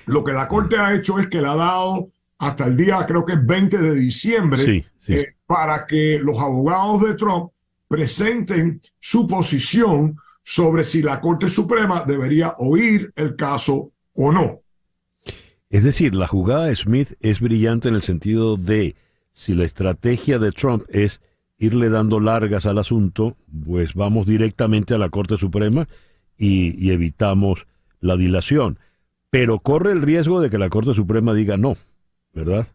Lo que la Corte ha hecho es que le ha dado hasta el día, creo que es 20 de diciembre, eh, para que los abogados de Trump presenten su posición sobre si la Corte Suprema debería oír el caso o no. Es decir, la jugada de Smith es brillante en el sentido de si la estrategia de Trump es irle dando largas al asunto, pues vamos directamente a la Corte Suprema y evitamos la dilación. Pero corre el riesgo de que la Corte Suprema diga no, ¿verdad?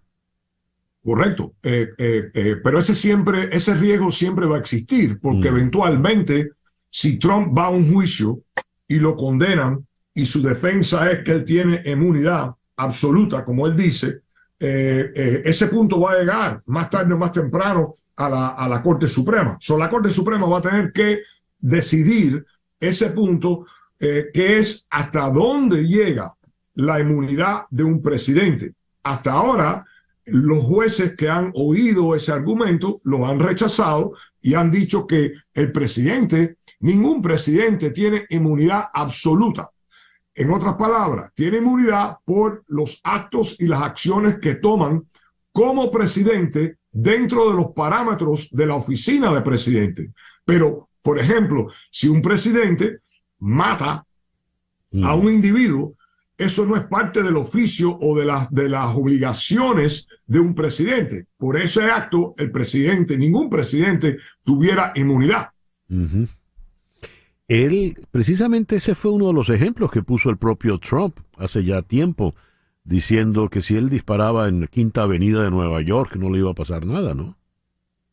Correcto, eh, eh, eh, pero ese siempre, ese riesgo siempre va a existir, porque mm. eventualmente, si Trump va a un juicio y lo condenan y su defensa es que él tiene inmunidad absoluta, como él dice, ese punto va a llegar más tarde o más temprano a la, a la Corte Suprema. So, la Corte Suprema va a tener que decidir ese punto, que es hasta dónde llega la inmunidad de un presidente hasta ahora, los jueces que han oído ese argumento lo han rechazado y han dicho que el presidente, ningún presidente tiene inmunidad absoluta. En otras palabras, tiene inmunidad por los actos y las acciones que toman como presidente dentro de los parámetros de la oficina de presidente. Pero, por ejemplo, si un presidente mata a mm. un individuo, eso no es parte del oficio o de, de las obligaciones de un presidente. Por ese acto, el presidente, ningún presidente tuviera inmunidad. Él, precisamente ese fue uno de los ejemplos que puso el propio Trump hace ya tiempo, diciendo que si él disparaba en Quinta Avenida de Nueva York no le iba a pasar nada, ¿no?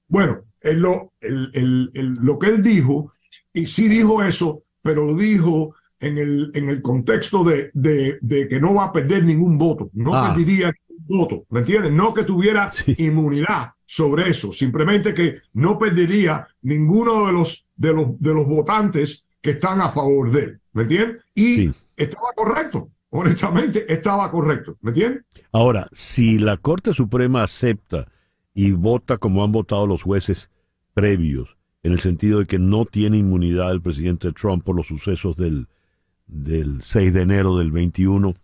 Bueno, lo, lo que él dijo, y sí dijo eso, pero lo dijo en el, en el contexto de, que no va a perder ningún voto, no ah. perdería ningún voto, ¿me entiendes? No que tuviera inmunidad sobre eso, simplemente que no perdería ninguno de los, de los, de los votantes que están a favor de él, ¿me entiendes? Y estaba correcto, honestamente estaba correcto, ¿me entiendes? Ahora, si la Corte Suprema acepta y vota como han votado los jueces previos, en el sentido de que no tiene inmunidad el presidente Trump por los sucesos del, del 6 de enero del 21,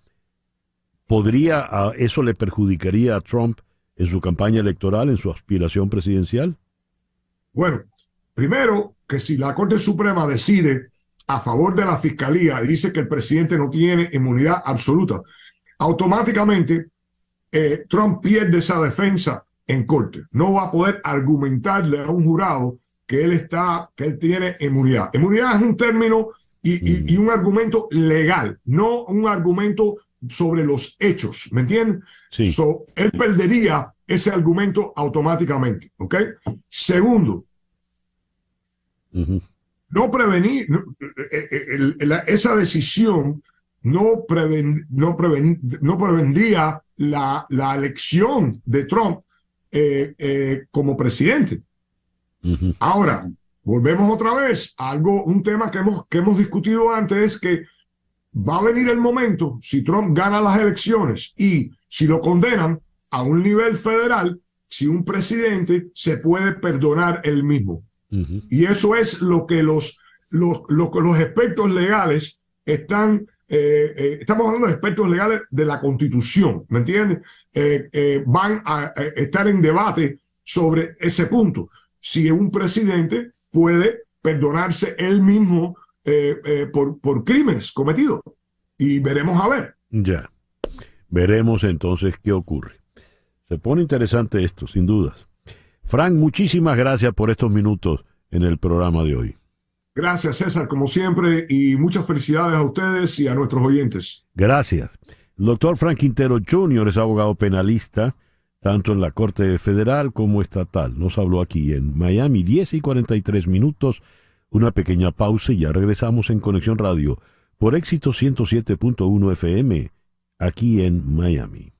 ¿podría, eso le perjudicaría a Trump en su campaña electoral, en su aspiración presidencial? Bueno, primero que si la Corte Suprema decide a favor de la Fiscalía y dice que el presidente no tiene inmunidad absoluta, automáticamente eh, Trump pierde esa defensa en corte. No va a poder argumentarle a un jurado que él está, que él tiene inmunidad. Inmunidad es un término y, mm. un argumento legal, no un argumento sobre los hechos, ¿me entienden? Sí. él perdería ese argumento automáticamente, ¿ok? Segundo, no prevenir, eh, eh, eh, esa decisión no, preven, no, preven, no la, la, elección de Trump como presidente. Ahora, Volvemos otra vez a algo, un tema que hemos, que hemos discutido antes, es que va a venir el momento, si Trump gana las elecciones y si lo condenan a un nivel federal, si un presidente se puede perdonar el mismo. Y eso es lo que los, los, los, expertos legales están, eh, eh, estamos hablando de expertos legales de la constitución, ¿me entiendes? Eh, van a estar en debate sobre ese punto. Si un presidente puede perdonarse él mismo eh, eh, por, por, crímenes cometidos. Y veremos a ver. Ya. Veremos entonces qué ocurre. Se pone interesante esto, sin dudas. Frank, muchísimas gracias por estos minutos en el programa de hoy. Gracias, César, como siempre, y muchas felicidades a ustedes y a nuestros oyentes. Gracias. El doctor Frank Quintero Jr. es abogado penalista tanto en la Corte Federal como Estatal. Nos habló aquí en Miami, 10 y 43 minutos, una pequeña pausa y ya regresamos en Conexión Radio por éxito 107.1 FM, aquí en Miami.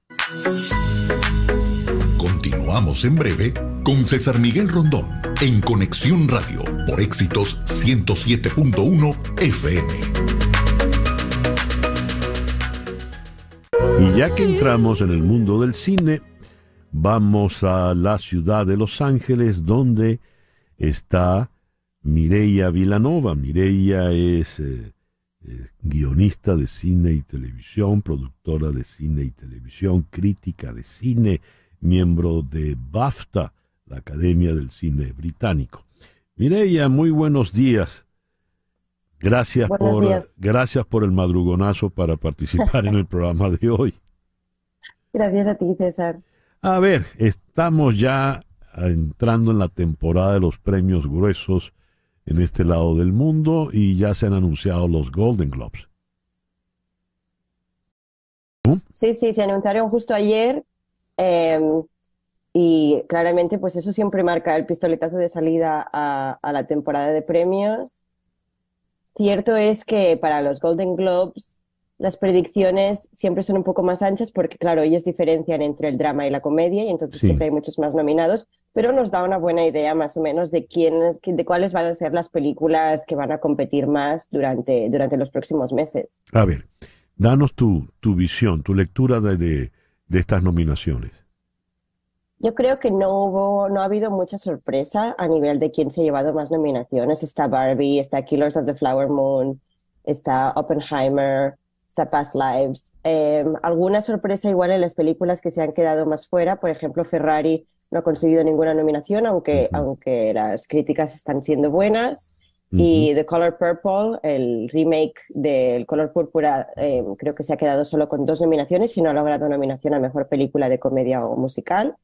Continuamos en breve con César Miguel Rondón en Conexión Radio por éxitos 107.1 FM. Y ya que entramos en el mundo del cine, Vamos a la ciudad de Los Ángeles donde está Mireia Vilanova. Mireia eh, es guionista de cine y televisión, productora de cine y televisión, crítica de cine, miembro de BAFTA, la Academia del Cine Británico. Mireia, muy buenos días. Gracias por, días. gracias por el madrugonazo para participar en el programa de hoy. Gracias a ti, César. A ver, estamos ya entrando en la temporada de los premios gruesos en este lado del mundo y ya se han anunciado los Golden Globes. Sí, sí, se anunciaron justo ayer eh, y claramente pues eso siempre marca el pistoletazo de salida a la temporada de premios. Cierto es que para los Golden Globes las predicciones siempre son un poco más anchas porque, claro, ellos diferencian entre el drama y la comedia y entonces siempre hay muchos más nominados, pero nos da una buena idea más o menos de, quién, de cuáles van a ser las películas que van a competir más durante, durante los próximos meses. A ver, danos tu, tu visión, tu lectura de, de estas nominaciones. Yo creo que no hubo, no ha habido mucha sorpresa a nivel de quién se ha llevado más nominaciones. Está Barbie, está Killers of the Flower Moon, está Oppenheimer, The Past Lives. Em, alguna sorpresa igual en las películas que se han quedado más fuera, por ejemplo, Ferrari no ha conseguido ninguna nominación, aunque, aunque las críticas están siendo buenas. Y The Color Purple, el remake del Color Púrpura, em, creo que se ha quedado solo con dos nominaciones y no ha logrado nominación a Mejor Película de Comedia o Musical.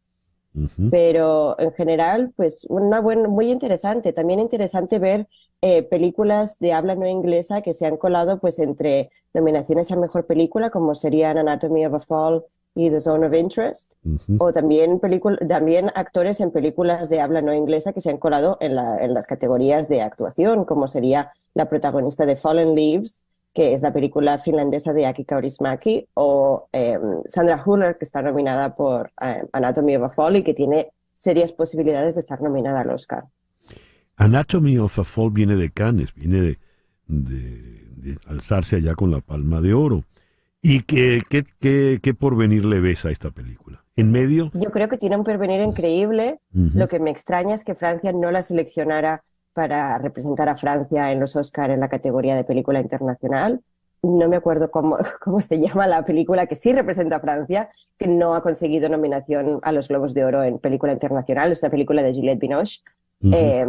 Pero en general, pues una buena, muy interesante. También interesante ver eh, películas de habla no inglesa que se han colado pues entre nominaciones a mejor película como serían Anatomy of a Fall y The Zone of Interest o también también actores en películas de habla no inglesa que se han colado en, las categorías de actuación como sería la protagonista de Fallen Leaves que es la película finlandesa de Aki Kaurismäki o em, Sandra Huller que está nominada por eh, Anatomy of a Fall y que tiene serias posibilidades de estar nominada al Oscar. Anatomy of a Fall viene de Cannes, viene de, de, alzarse allá con la palma de oro. ¿Y qué, porvenir le ves a esta película? ¿En medio? Yo creo que tiene un porvenir increíble. Lo que me extraña es que Francia no la seleccionara para representar a Francia en los Oscars en la categoría de película internacional. No me acuerdo cómo, cómo se llama la película que sí representa a Francia, que no ha conseguido nominación a los Globos de Oro en película internacional, es película de Juliette Binoche. eh,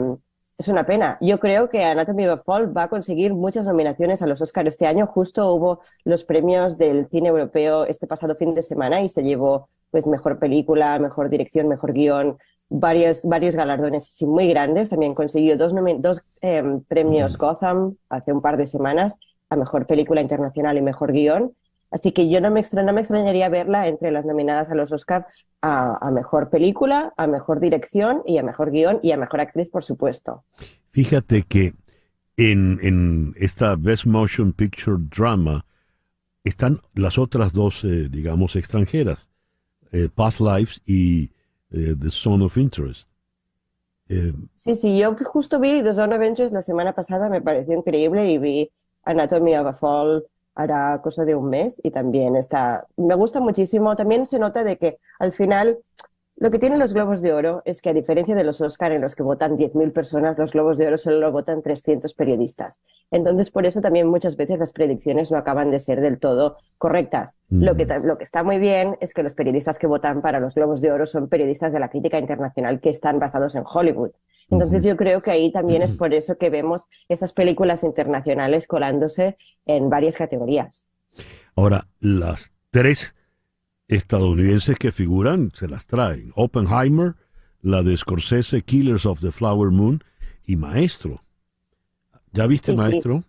es una pena. Yo creo que Anatomy of a Fall va a conseguir muchas nominaciones a los Oscars este año. Justo hubo los premios del cine europeo este pasado fin de semana y se llevó pues mejor película, mejor dirección, mejor guión, varios, varios galardones muy grandes. También consiguió dos, dos em, premios Gotham hace un par de semanas a mejor película internacional y mejor guión. Así que yo no me, extra, me extrañaría verla entre las nominadas a los Oscars a, mejor película, a mejor dirección y a mejor guión y a mejor actriz, por supuesto. Fíjate que en, esta Best Motion Picture Drama están las otras dos, eh, digamos, extranjeras, eh, Past Lives y eh, The Zone of Interest. sí, sí, yo justo vi The Zone of Interest la semana pasada, me pareció increíble y vi Anatomy of a Fall hará cosa de un mes y también está, me gusta muchísimo, también se nota de que al final lo que tienen los Globos de Oro es que, a diferencia de los Oscar, en los que votan 10.000 personas, los Globos de Oro solo lo votan 300 periodistas. Entonces, por eso también muchas veces las predicciones no acaban de ser del todo correctas. Lo, mm. que, lo que está muy bien es que los periodistas que votan para los Globos de Oro son periodistas de la crítica internacional que están basados en Hollywood. Entonces, yo creo que ahí también es por eso que vemos esas películas internacionales colándose en varias categorías. Ahora, las tres estadounidenses que figuran se las traen. Oppenheimer, la de Scorsese, Killers of the Flower Moon y Maestro. ¿Ya viste Maestro?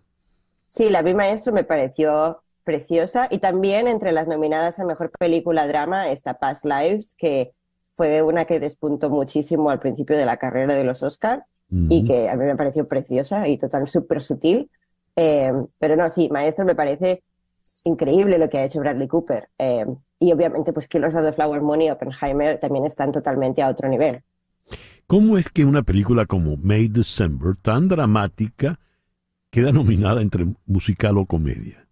Sí. la vi Maestro, me pareció preciosa. Y también entre las nominadas a Mejor Película Drama está Past Lives, que fue una que despuntó muchísimo al principio de la carrera de los Oscar y que a mí me pareció preciosa y total súper sutil. Eh, pero no, sí, Maestro me parece increíble lo que ha hecho Bradley Cooper. Eh, y obviamente, pues que of the Flower Moon y Oppenheimer también están totalmente a otro nivel. ¿Cómo es que una película como May December, tan dramática, queda nominada entre musical o comedia?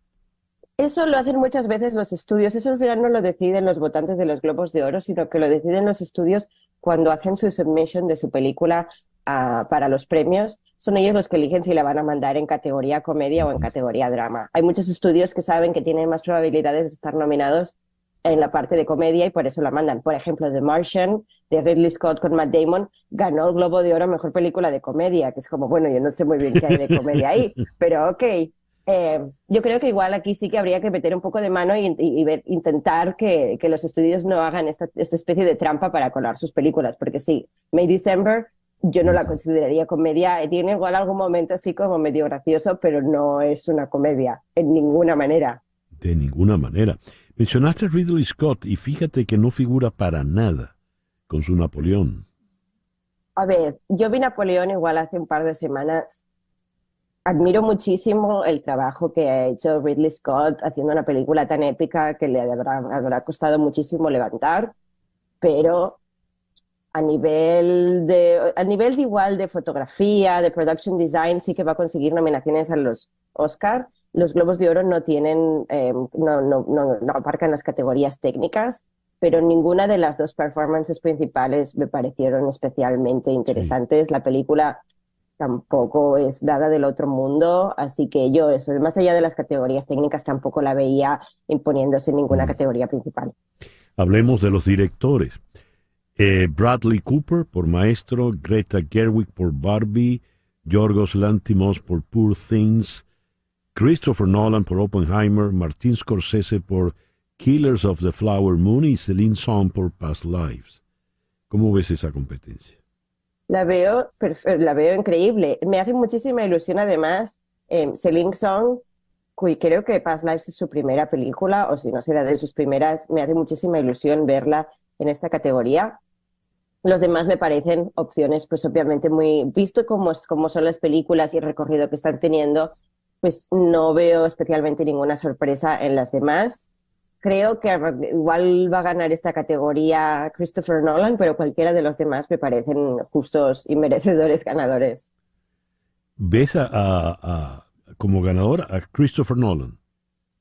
Eso lo hacen muchas veces los estudios. Eso al final no lo deciden los votantes de los Globos de Oro, sino que lo deciden los estudios cuando hacen su submission de su película para los premios, son ellos los que eligen si la van a mandar en categoría comedia o en categoría drama. Hay muchos estudios que saben que tienen más probabilidades de estar nominados en la parte de comedia y por eso la mandan. Por ejemplo, The Martian de Ridley Scott con Matt Damon ganó el Globo de Oro Mejor Película de Comedia, que es como, bueno, yo no sé muy bien qué hay de comedia ahí, pero ok. Eh, yo creo que igual aquí sí que habría que meter un poco de mano y, intentar que, los estudios no hagan esta, esta especie de trampa para colar sus películas, porque sí, May December yo no la consideraría comedia. Tiene igual algún momento así como medio gracioso, pero no es una comedia, en ninguna manera. De ninguna manera. Mencionaste Ridley Scott y fíjate que no figura para nada con su Napoleón. A ver, yo vi Napoleón igual hace un par de semanas. Admiro muchísimo el trabajo que ha hecho Ridley Scott haciendo una película tan épica que le habrá, habrá costado muchísimo levantar, pero a nivel de a nivel de igual de fotografía, de production design sí que va a conseguir nominaciones a los Oscar. Los Globos de Oro no tienen em, no, no, no, aparcan las categorías técnicas, pero ninguna de las dos performances principales me parecieron especialmente interesantes. La película tampoco es nada del otro mundo, así que yo eso, más allá de las categorías técnicas tampoco la veía imponiéndose en ninguna mm. categoría principal. Hablemos de los directores. Eh, Bradley Cooper por Maestro, Greta Gerwig por Barbie, Yorgos Lantimos por Poor Things, Christopher Nolan por Oppenheimer, Martin Scorsese por Killers of the Flower Moon y Celine Song por Past Lives. ¿Cómo ves esa competencia? La veo, la veo increíble. Me hace muchísima ilusión además em, Celine Song, creo que Past Lives es su primera película, o si no será de sus primeras, me hace muchísima ilusión verla en esta categoría. Los demás me parecen opciones, pues obviamente muy, visto cómo, como son las películas y el recorrido que están teniendo, pues no veo especialmente ninguna sorpresa en las demás. Creo que ah, igual va a ganar esta categoría Christopher Nolan, pero cualquiera de los demás me parecen justos y merecedores ganadores. ¿Ves como ganador a Christopher Nolan?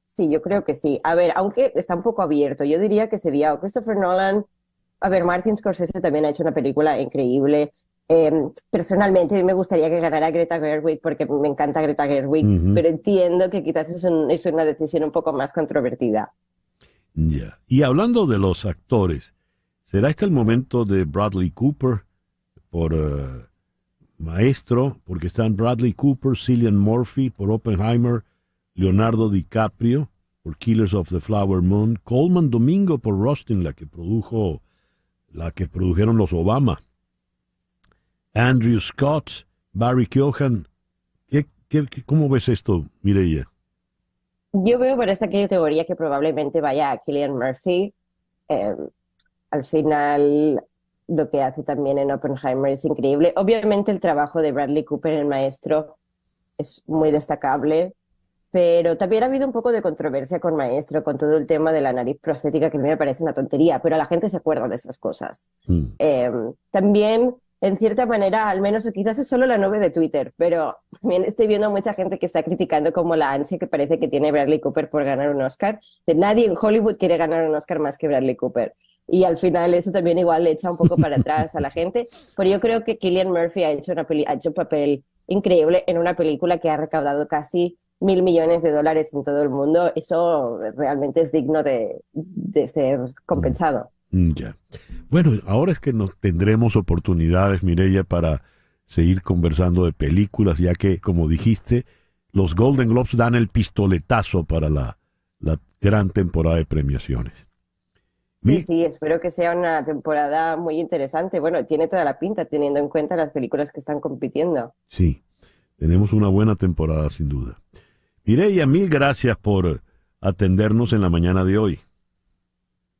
Sí, yo creo que sí. A ver, aunque está un poco abierto, yo diría que sería Christopher Nolan a ver, Martin Scorsese también ha hecho una película increíble. Em, personalmente, a mí me gustaría que ganara Greta Gerwig porque me encanta Greta Gerwig, pero entiendo que quizás es, es, una decisión un poco más controvertida. Ya. Y hablando de los actores, ¿será este el momento de Bradley Cooper por eh, maestro? Porque están Bradley Cooper, Cillian Murphy por Oppenheimer, Leonardo DiCaprio por Killers of the Flower Moon, Coleman Domingo por Rustin, la que produjo la que produjeron los Obama. Andrew Scott, Barry Keoghan. ¿Qué, cómo ves esto, Mireia? Yo veo por esta categoría que probablemente vaya a Killian Murphy. Em, al final, lo que hace también en Oppenheimer es increíble. Obviamente, el trabajo de Bradley Cooper, el maestro, es muy destacable. Pero también ha habido un poco de controversia con Maestro, con todo el tema de la nariz prostética, que a mí me parece una tontería, pero la gente se acuerda de esas cosas. Mm. Em, también, en cierta manera, al menos, o quizás es solo la nube de Twitter, pero también estoy viendo a mucha gente que está criticando como la ansia que parece que tiene Bradley Cooper por ganar un Oscar. De nadie en Hollywood quiere ganar un Oscar más que Bradley Cooper y al final eso también igual le echa un poco para atrás a la gente. Pero yo creo que Killian Murphy ha hecho, ha hecho un papel increíble en una película que ha recaudado casi mil millones de dólares en todo el mundo, eso realmente es digno de, ser compensado. Mm, mm, ya. Bueno, ahora es que nos tendremos oportunidades, Mireya para seguir conversando de películas, ya que, como dijiste, los Golden Globes dan el pistoletazo para la, la gran temporada de premiaciones. Sí, sí, espero que sea una temporada muy interesante. Bueno, tiene toda la pinta teniendo en cuenta las películas que están compitiendo. Sí, tenemos una buena temporada sin duda. Mireia, mil gracias por atendernos en la mañana de hoy.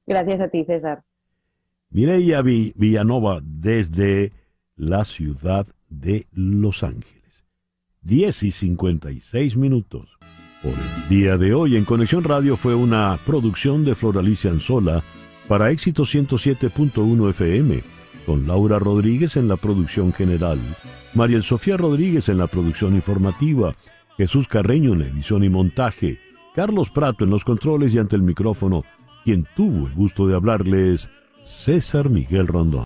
Gracias a ti, César. Mireia Villanova desde la ciudad de Los Ángeles. 10 y 56 minutos. Por el día de hoy en Conexión Radio fue una producción de Floralicia Anzola para Éxito 107.1 FM, con Laura Rodríguez en la producción general, Mariel Sofía Rodríguez en la producción informativa, Jesús Carreño en edición y montaje, Carlos Prato en los controles y ante el micrófono, quien tuvo el gusto de hablarles, César Miguel Rondón.